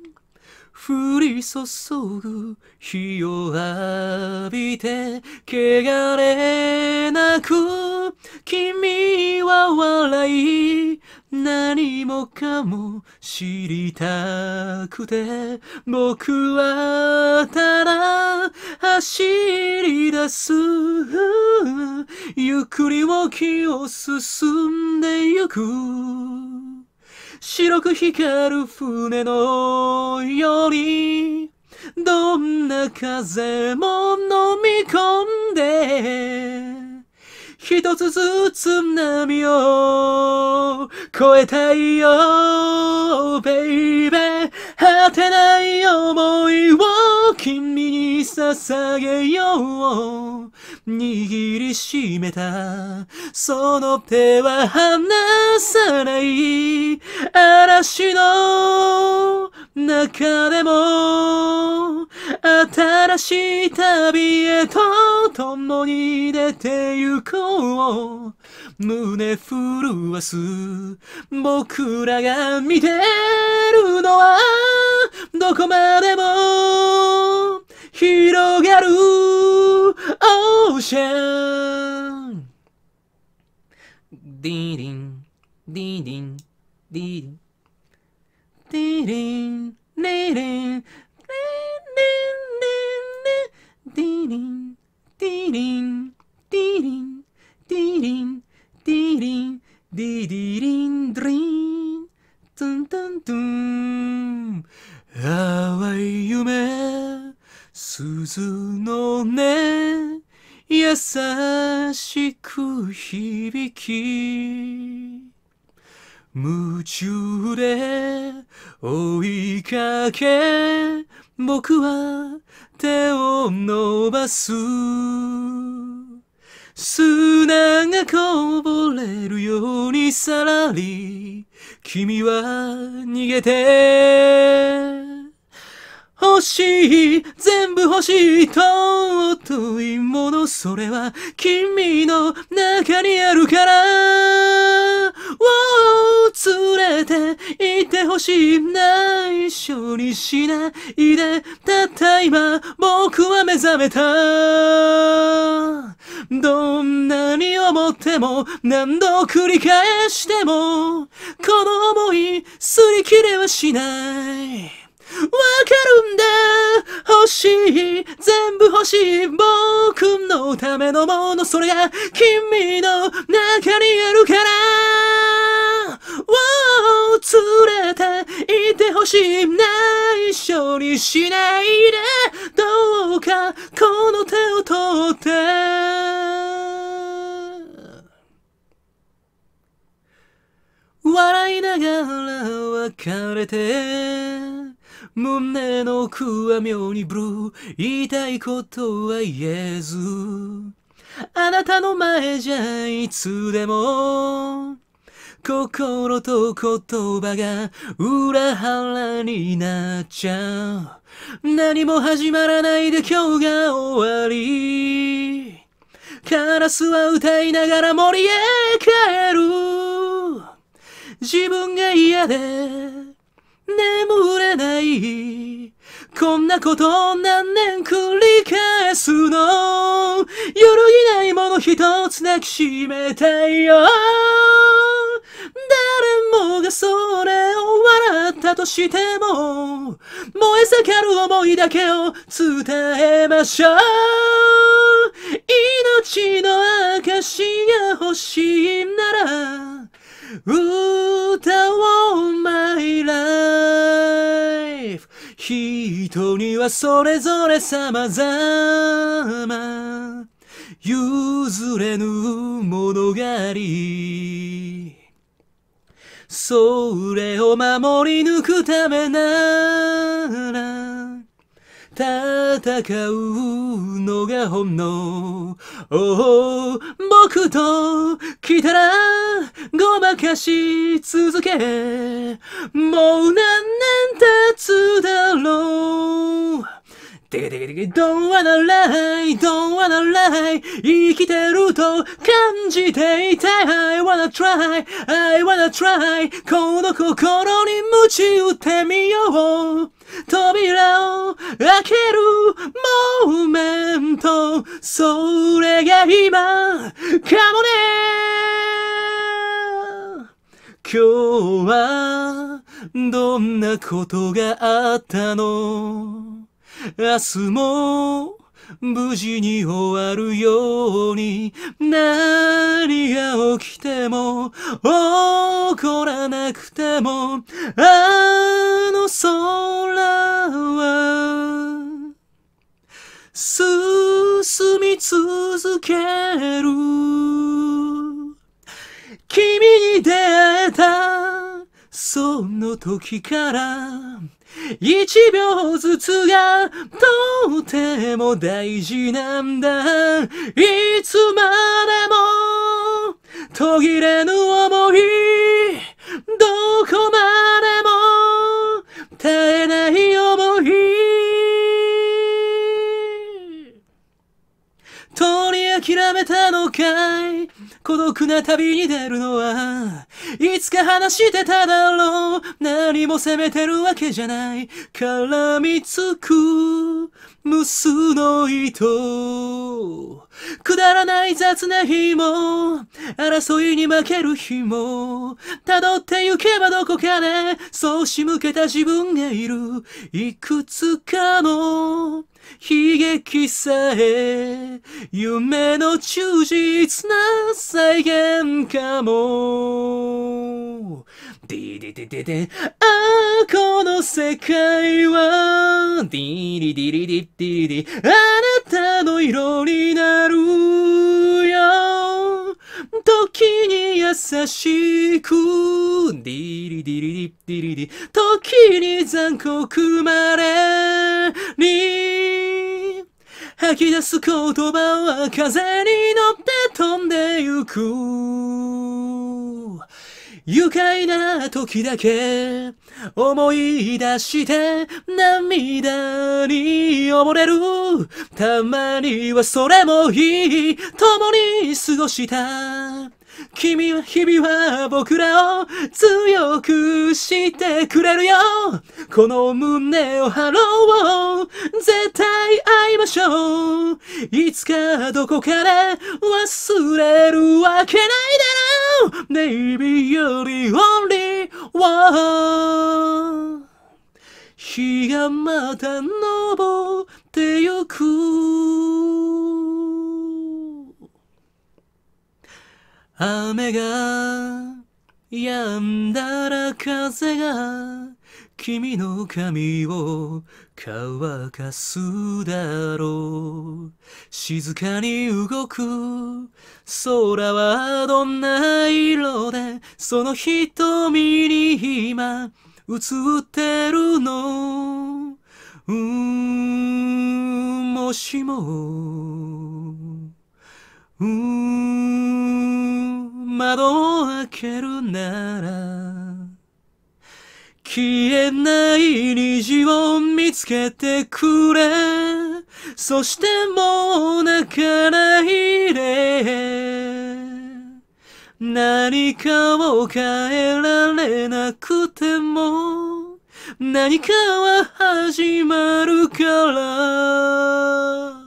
降り注ぐ日を浴びて汚れなく君は笑い何もかも知りたくて僕はただ走り出すゆっくりを気を進んでゆく白く光る船のようにどんな風も飲み込んで一つずつ波を越えたいよベイベー果てない想いを君に捧げよう握りしめたその手は離さない嵐の中でも新しい旅へと共に出て行こう胸震わす僕らが見てるのはどこまでも広がるオーシャンディリンディリンディリンディリンディリンディリンディリンディリンディリンディリンディリンディリンィリントトントン淡い夢鈴の音優しく響き夢中で追いかけ僕は手を伸ばす砂がこぼれるようにさらり君は逃げて欲しい、全部欲しい、尊いもの、それは君の中にあるから、を連れて行って欲しい、内緒にしないで、たった今、僕は目覚めた。どんなに思っても、何度繰り返しても、この思い、すり切れはしない。わかるんだ欲しい全部欲しい僕のためのものそれが君の中にあるから w 連れていて欲しい内緒にしないでどうかこの手を取って笑いながら別れて胸の奥は妙にブルー言いたいことは言えずあなたの前じゃいつでも心と言葉が裏腹になっちゃう何も始まらないで今日が終わりカラスは歌いながら森へ帰る自分が嫌で眠れないこんなこと何年繰り返すの揺るぎないもの一つ抱きしめたいよ誰もがそれを笑ったとしても燃え盛る思いだけを伝えましょう命の証が欲しいなら歌おうマイライフ人にはそれぞれ様々譲れぬ物がりそれを守り抜くためなら戦うのが本能。おお、僕と来たら、ごまかし続け。もう何年経つだろう。てけてけてけ、don't wanna lie, don't wanna lie 生きてると感じていたい I wanna try, I wanna try この心に鞭打ってみよう扉を開けるモーメントそれが今かもね今日はどんなことがあったの明日も無事に終わるように何が起きても怒らなくてもあの空は進み続けるその時から一秒ずつがとても大事なんだいつまでも途切れぬ思いどこまでも絶えない思い諦めたのかい孤独な旅に出るのはいつか話してただろう何も責めてるわけじゃない絡みつく無数の糸くだらない雑な日も争いに負ける日も辿って行けばどこかでそうし向けた自分がいるいくつかの悲劇さえ夢の忠実な再現かもディディディディディ、ああ、この世界は、ディリディリディディディ、あなたの色になるよ。時に優しく、ディリディリディディディ、時に残酷までに、吐き出す言葉は風に乗って飛んでゆく。愉快な時だけ思い出して涙に溺れるたまにはそれもいい共に過ごした君は、日々は僕らを強くしてくれるよ。この胸を張ろう。絶対会いましょう。いつかどこかで忘れるわけないだろう。Maybe you're the only one. 日がまた昇ってゆく。雨が止んだら風が君の髪を乾かすだろう静かに動く空はどんな色でその瞳に今映ってるのうんもしもうーん、窓を開けるなら、消えない虹を見つけてくれ。そしてもう泣かないで。何かを変えられなくても、何かは始まるから。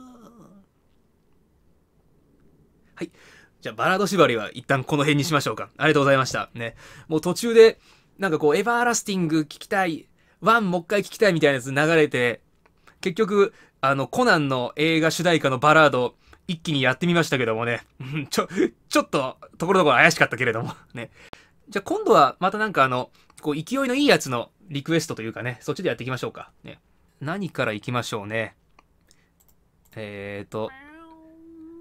じゃあバラード縛りは一旦この辺にしましょうか。ありがとうございました。ね。もう途中で、なんかこう、エバーラスティング聞きたい、ワンもう一回聞きたいみたいなやつ流れて、結局、あの、コナンの映画主題歌のバラード、一気にやってみましたけどもね。ちょ、ちょっと、ところどころ怪しかったけれども。ね。じゃあ今度はまたなんかあの、こう、勢いのいいやつのリクエストというかね、そっちでやっていきましょうか。ね。何から行きましょうね。えーと、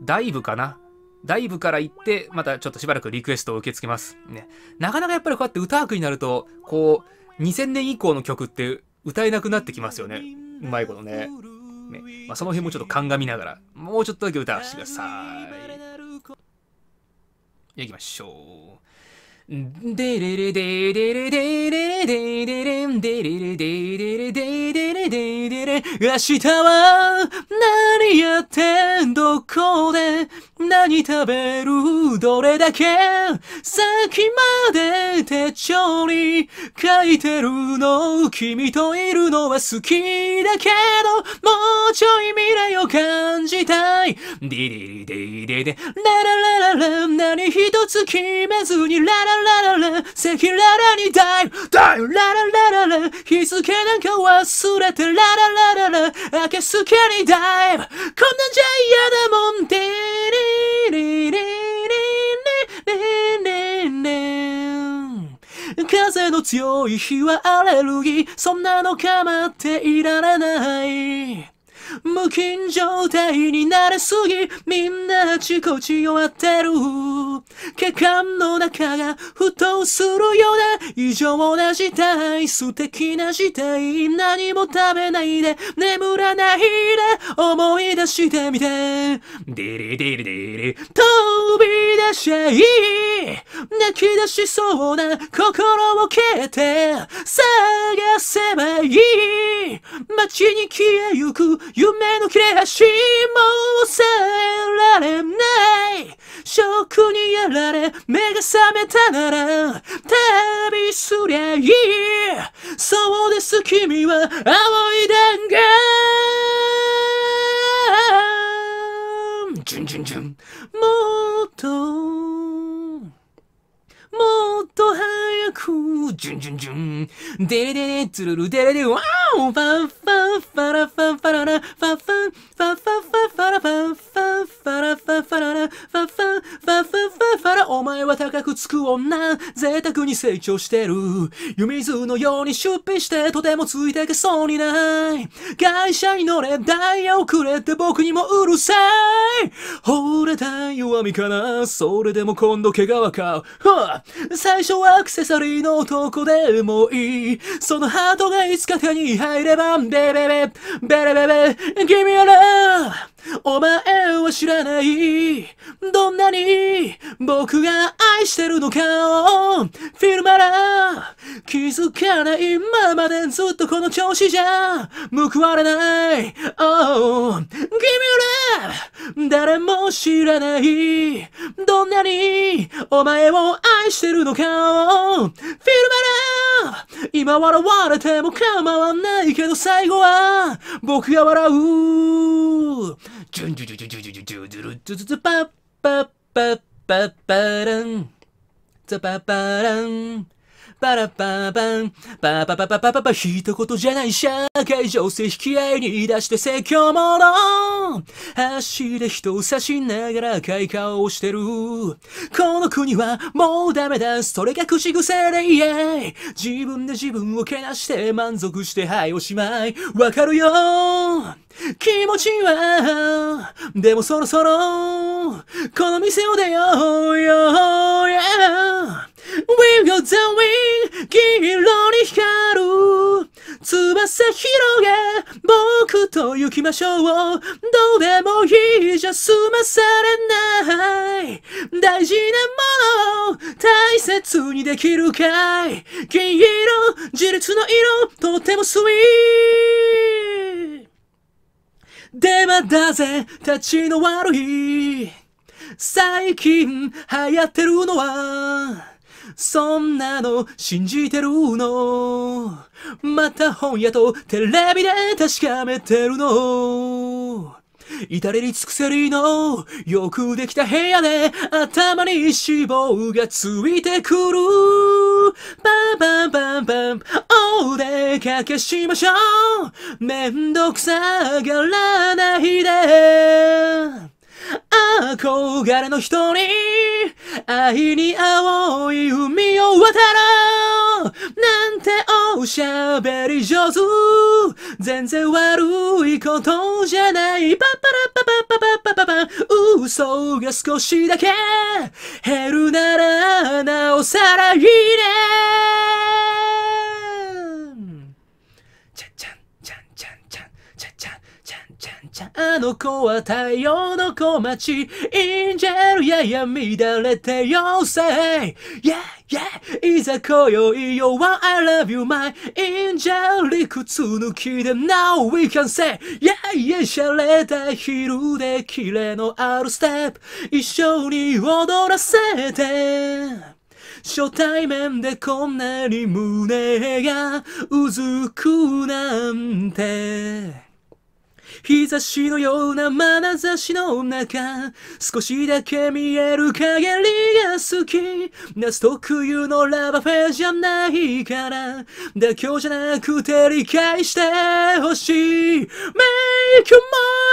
ダイブかなライから行って、またちょっとしばらくリクエストを受け付けます。ね。なかなかやっぱりこうやって歌枠になると、こう、2000年以降の曲って歌えなくなってきますよね。うまいことね。ねまあ、その辺もちょっと鑑みながら、もうちょっとだけ歌わせてください。いきましょう。デレレデデレデレデデレンデレレデデレデデレデデレ明日は何やってんどこで何食べるどれだけ先まで手帳に書いてるの君といるのは好きだけどもうちょい未来を感じたいディリレディディデレララレラ何一つ決めずにレラララララ赤ララにダイブダイブラララララ日付なんか忘れてラララララ明け透けにダイブこんなんじゃ嫌だもんてリリリリリリリリ風の強い日はアレルギーそんなの構っていられない無菌状態になれすぎみんなあちこち弱ってる血管の中が沸騰するような異常な事態素敵な事態何も食べないで眠らないで思い出してみてディリディリディリ飛び出しゃいい泣き出しそうな心を消えて探せばいい街に消えゆく夢の切れ端も抑えられない食にやられ目が覚めたなら旅すりゃいいそうです君は青い弾丸ジュンジュンジュンもっともっと早く、ジュンジュンジュン、デレデレ、ツルルデレデ、ワーオファンファンファラファンファララ、ファンファン、ファンファファンファラファン、ファンファラファンファララ、ファンファン、ファンファンファンファラ、お前は高くつく女、贅沢に成長してる。湯水のように出費して、とてもついてけそうにない。会社に乗れ、ダイヤをくれって僕にもうるさい。惚れた弱みかな、それでも今度怪我はか、はぁ最初はアクセサリーの男でもいい。そのハートがいつか手に入れば、ベベベ、ベレベベ、君はなお前は知らない。どんなに僕が愛してるのかを、フィルマラ気づかないままでずっとこの調子じゃ、報われない。Oh, give me love! 誰も知らない。どんなにお前を愛してるのかを、フィルマラ今笑われても構わないけど最後は、僕が笑う。ジュンジュジュジュジュジュジュジュジュパッパッパッパッパランザパパランパラパーパン、パパパパパパパ、一言じゃない社会情勢引き合いに出して説教者足で人を刺しながら赤い顔をしてる。この国はもうダメだ、それが口癖でイエイ自分で自分をけなして満足してはいおしまい。わかるよ気持ちは、でもそろそろ、この店を出ようよ、yeah! w e h e w i n g 色に光る翼広げ、僕と行きましょう。どうでもいいじゃ済まされない。大事なものを大切にできるかい。金色、自立の色、とてもスイーデマだぜ、立ちの悪い。最近流行ってるのはそんなの信じてるのまた本屋とテレビで確かめてるの至れり尽くせりのよくできた部屋で頭に脂肪がついてくるバンバンバンバンお出かけしましょうめんどくさがらないで憧れの人に愛に青い海を渡ろうなんておしゃべり上手全然悪いことじゃないパパラパパパパパパ嘘が少しだけ減るならなおさらいいねちゃあの子は太陽の子待ちインジェルやや乱れて妖精 Yeah yeah いざ今宵よ I love you my インジェル理屈抜きで Now we can say Yeah yeah 洒落た昼でキレのあるステップ一緒に踊らせて初対面でこんなに胸がうずくなんて日差しのような眼差しの中少しだけ見える限りが好き夏特有のラバフェじゃないから妥協じゃなくて理解してほしい Make your mind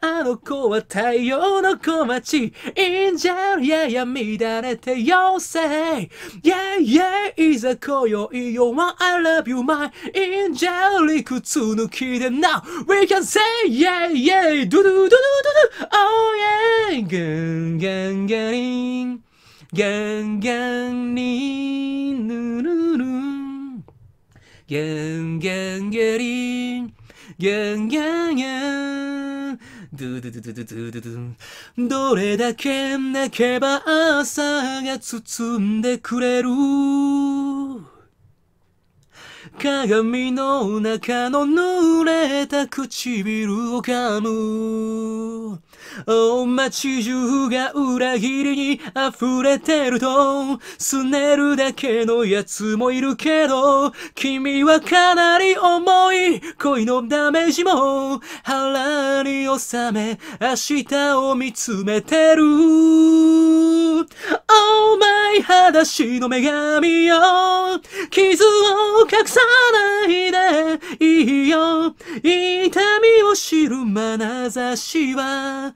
あの子は太陽の小町いんじゃやや乱れて妖精 Yeah yeah いざ今宵よ I love you my いんじゃ理屈抜きで Now we can say yeah yeah ドゥドゥドゥドゥドゥ Oh yeah ガンガンガンガンガンリンヌルルンギャンギャンギャリンギャンギャンゲンドゥドゥドゥドゥドゥドゥドゥどれだけ泣けば朝が包んでくれる鏡の中の濡れた唇を噛むお街中が裏切りに溢れてると、拗ねるだけの奴もいるけど、君はかなり重い恋のダメージも腹に収め、明日を見つめてる。my 裸足の女神よ傷を隠さないでいいよ痛みを知る眼差しは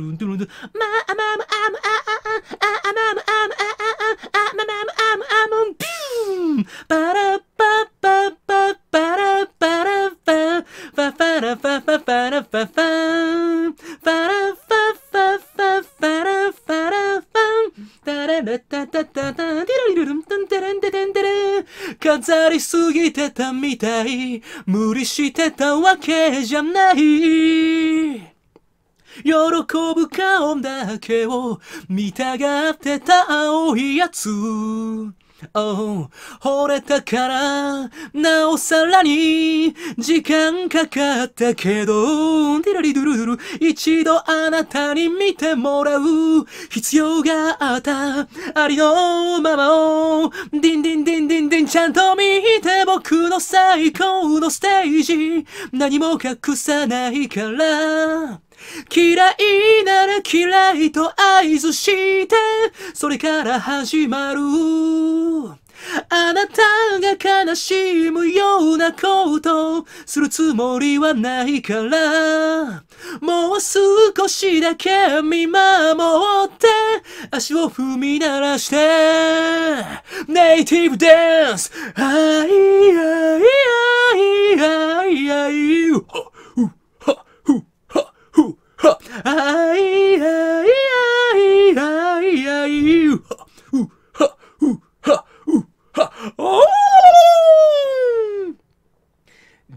ルンドゥルンドゥまあまあまあまあああまあまあまああまあまあまあまあまあピューンパラッパッパッパッパラッパラッパッファファラファファファラファファファラファファファファラファラファタララタタタタディラリルルンタンタランタタンタラ飾りすぎてたみたい無理してたわけじゃない喜ぶ顔だけを見たがってた青いやつ。Oh, 惚れたから、なおさらに、時間かかったけど、ディラリドゥルドゥル、一度あなたに見てもらう、必要があった、ありのままを、ディンディンディンディンディン、ちゃんと見て僕の最高のステージ、何も隠さないから、嫌いなら嫌いと合図して、それから始まる。あなたが悲しむようなことするつもりはないから、もう少しだけ見守って、足を踏み鳴らして、ネイティブダンスあいあいあいあいあいはあいあいあいあいあいうはうはうはおー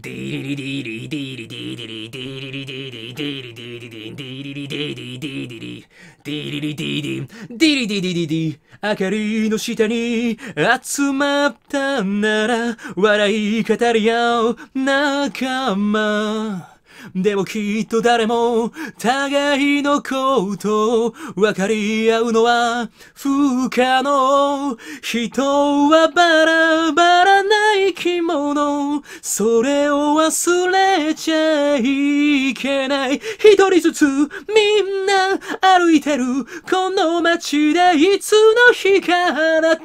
ディリリリリディリディリリディリリディリディリディリディディリリディリディリリディリリディリディリディリディリ明かりの下に集まったなら笑い語り合う仲間でもきっと誰も互いのこと分かり合うのは不可能。人はバラバラな生き物。それを忘れちゃいけない。一人ずつみんな歩いてる。この街でいつの日かあなたと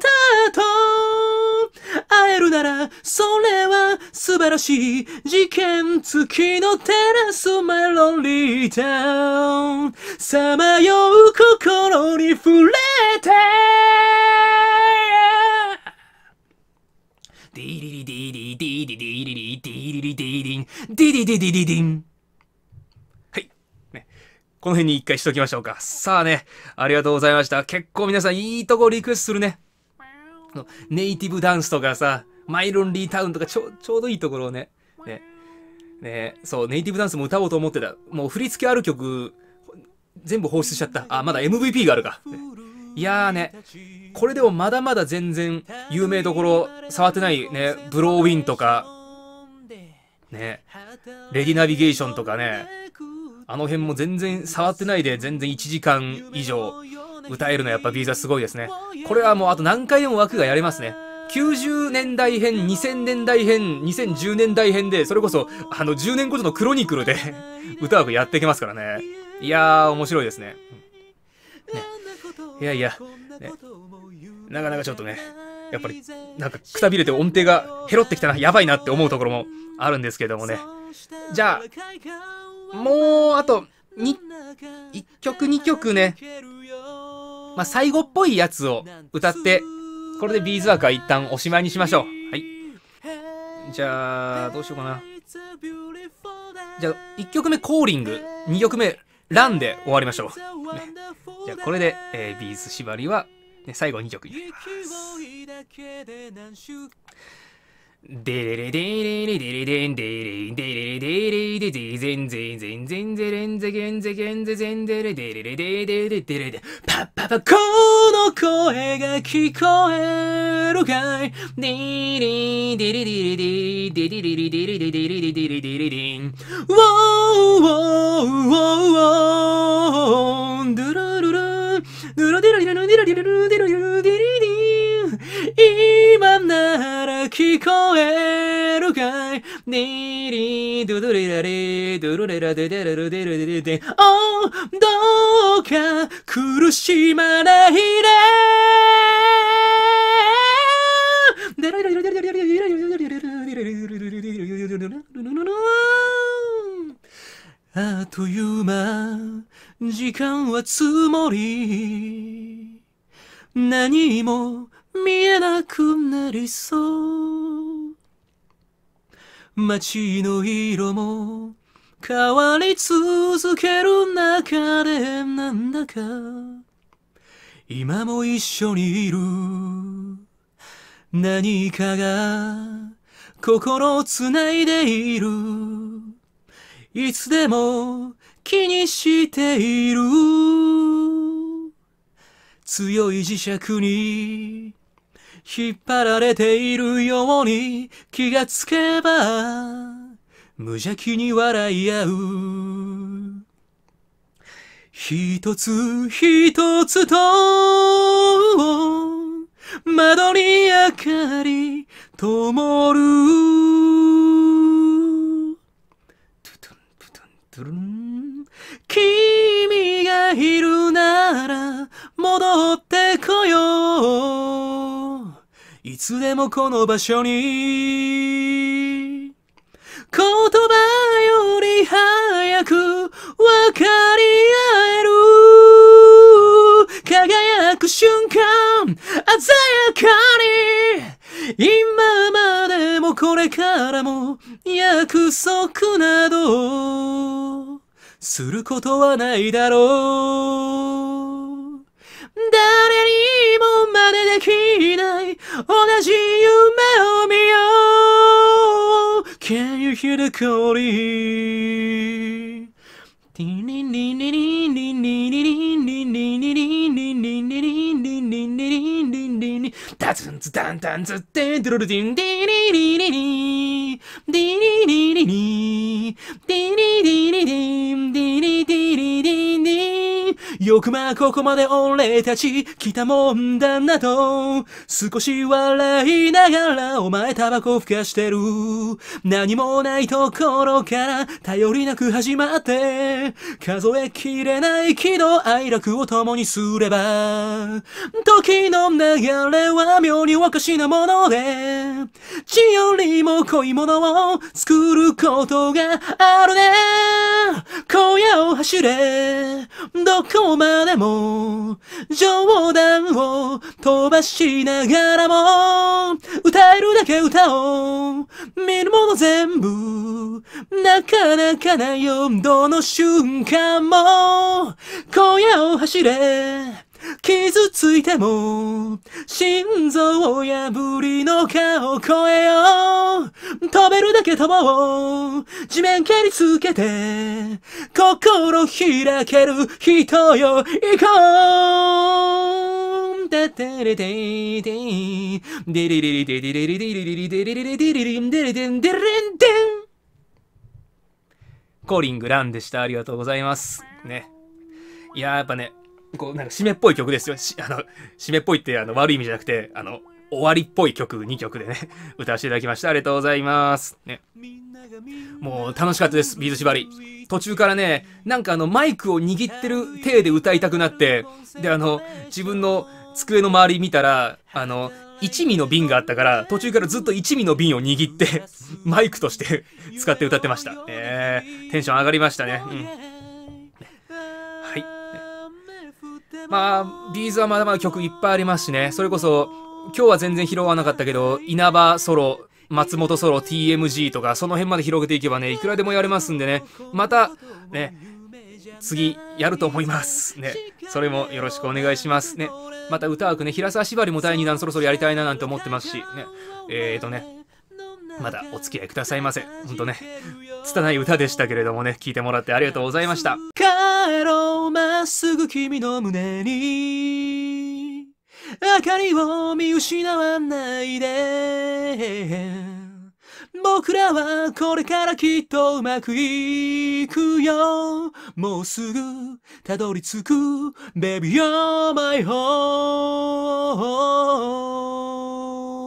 会えるならそれは素晴らしい事件付きの手ラ争マロリータウンさまよう心に触れてディリリディリディリディリリディリリディリンディリディディリディンはい。ね。この辺に一回しときましょうか。さあね。ありがとうございました。結構皆さんいいとこリクエストするね。ネイティブダンスとかさ、マイロンリータウンとかちょ、ちょうどいいところをね。ねそう、ネイティブダンスも歌おうと思ってた。もう振り付けある曲、全部放出しちゃった。あ、まだ MVP があるか。いやーね、これでもまだまだ全然有名どころ触ってないね、ブローウィンとか、ね、レディナビゲーションとかね、あの辺も全然触ってないで全然1時間以上歌えるのはやっぱビーザすごいですね。これはもうあと何回でも枠がやれますね。90年代編、2000年代編、2010年代編で、それこそ、あの、10年ごとのクロニクルで 歌枠やっていけますからね。いやー、面白いですね。ねいやいや、ね、なかなかちょっとね、やっぱり、なんかくたびれて音程がヘロってきたな、やばいなって思うところもあるんですけどもね。じゃあ、もう、あと、に、1曲2曲ね、まあ、最後っぽいやつを歌ってこれでビーズ枠は一旦おしまいにしましょう。はい。じゃあ、どうしようかな。じゃあ、1曲目コーリング、2曲目ランで終わりましょう。ね、じゃあ、これで、えー、ビーズ縛りは、ね、最後2曲になります。デレレデレレデレデンデレデレデレデデゼンゼンゼンゼンゼレンゼゲンゼゲンゼゼンデレデレレデデレデレデパッパパこの声が聞こえるかいデレデレデレデデレレデレデレデレデレデレデンウォーウォーウォーウォードゥルルルドゥルディラディラディラディラディラディラディラディラディラ今なら聞こえるかいにりどどれらりどどれらでラデデレルデルデおどうか苦しまないでデあっという間時間は積もり何も見えなくなりそう街の色も変わり続ける中でなんだか今も一緒にいる何かが心を繋いでいるいつでも気にしている強い磁石に引っ張られているように気がつけば無邪気に笑い合う一つ一つと窓に明かり灯るトゥトゥントゥトゥトゥルン君がいるなら戻ってこよういつでもこの場所に言葉より早く分かり合える輝く瞬間鮮やかに今までもこれからも約束などすることはないだろう。誰にも真似できない同じ夢を見よう。Can you hear the calling? ティリンリンリリンリンリリリンリンリンリリンリンリンリリンリンリンリリンリンリンリンダズンズダンダンズっンドロルディンディリリリリンディリリリリンディリリリリンディリリリリンディよくまあここまで俺たち来たもんだなと少し笑いながらお前タバコ吹かしてる何もないところから頼りなく始まって数えきれない喜怒哀楽を共にすれば時の流れは妙におかしなもので血よりも濃いものを作ることがあるね荒野を走れどこまでも冗談を飛ばしながらも歌えるだけ歌を見るもの全部なかなかないよどの瞬瞬間も小屋を走れ傷ついても心臓を破りの顔越えよ飛べるだけ飛ぼう地面蹴りつけて心開ける人よ行こうテテレりイテりデリリりデリりリデりリリデリリりデリりンデりデンデリンデンコリングランでした。ありがとうございます。ね。いややっぱね、こう、なんか締めっぽい曲ですよ。あの、締めっぽいってあの悪い意味じゃなくて、あの、終わりっぽい曲2曲でね、歌わせていただきました。ありがとうございます。ね。もう楽しかったです、ビーズ縛り。途中からね、なんかあの、マイクを握ってる体で歌いたくなって、で、あの、自分の机の周り見たら、あの、一味の瓶があったから、途中からずっと一味の瓶を握ってマイクとして使って歌ってました。えー、テンション上がりましたね。うん。はい。まあ、ビーズはまだまだ曲いっぱいありますしね。それこそ、今日は全然拾わなかったけど、稲葉ソロ、松本ソロ、TMG とか、その辺まで広げていけばね、いくらでもやれますんでね。また、ね、次やると思います。ね。それもよろしくお願いしますね。また歌枠ね、平沢縛りも第2弾そろそろやりたいななんて思ってますし、ね。えーとね、まだお付き合いくださいませ。ほんとね、拙い歌でしたけれどもね、聞いてもらってありがとうございました。帰ろう、まっすぐ君の胸に、明かりを見失わないで。僕らはこれからきっとうまくいくよもうすぐたどり着く Baby you're my home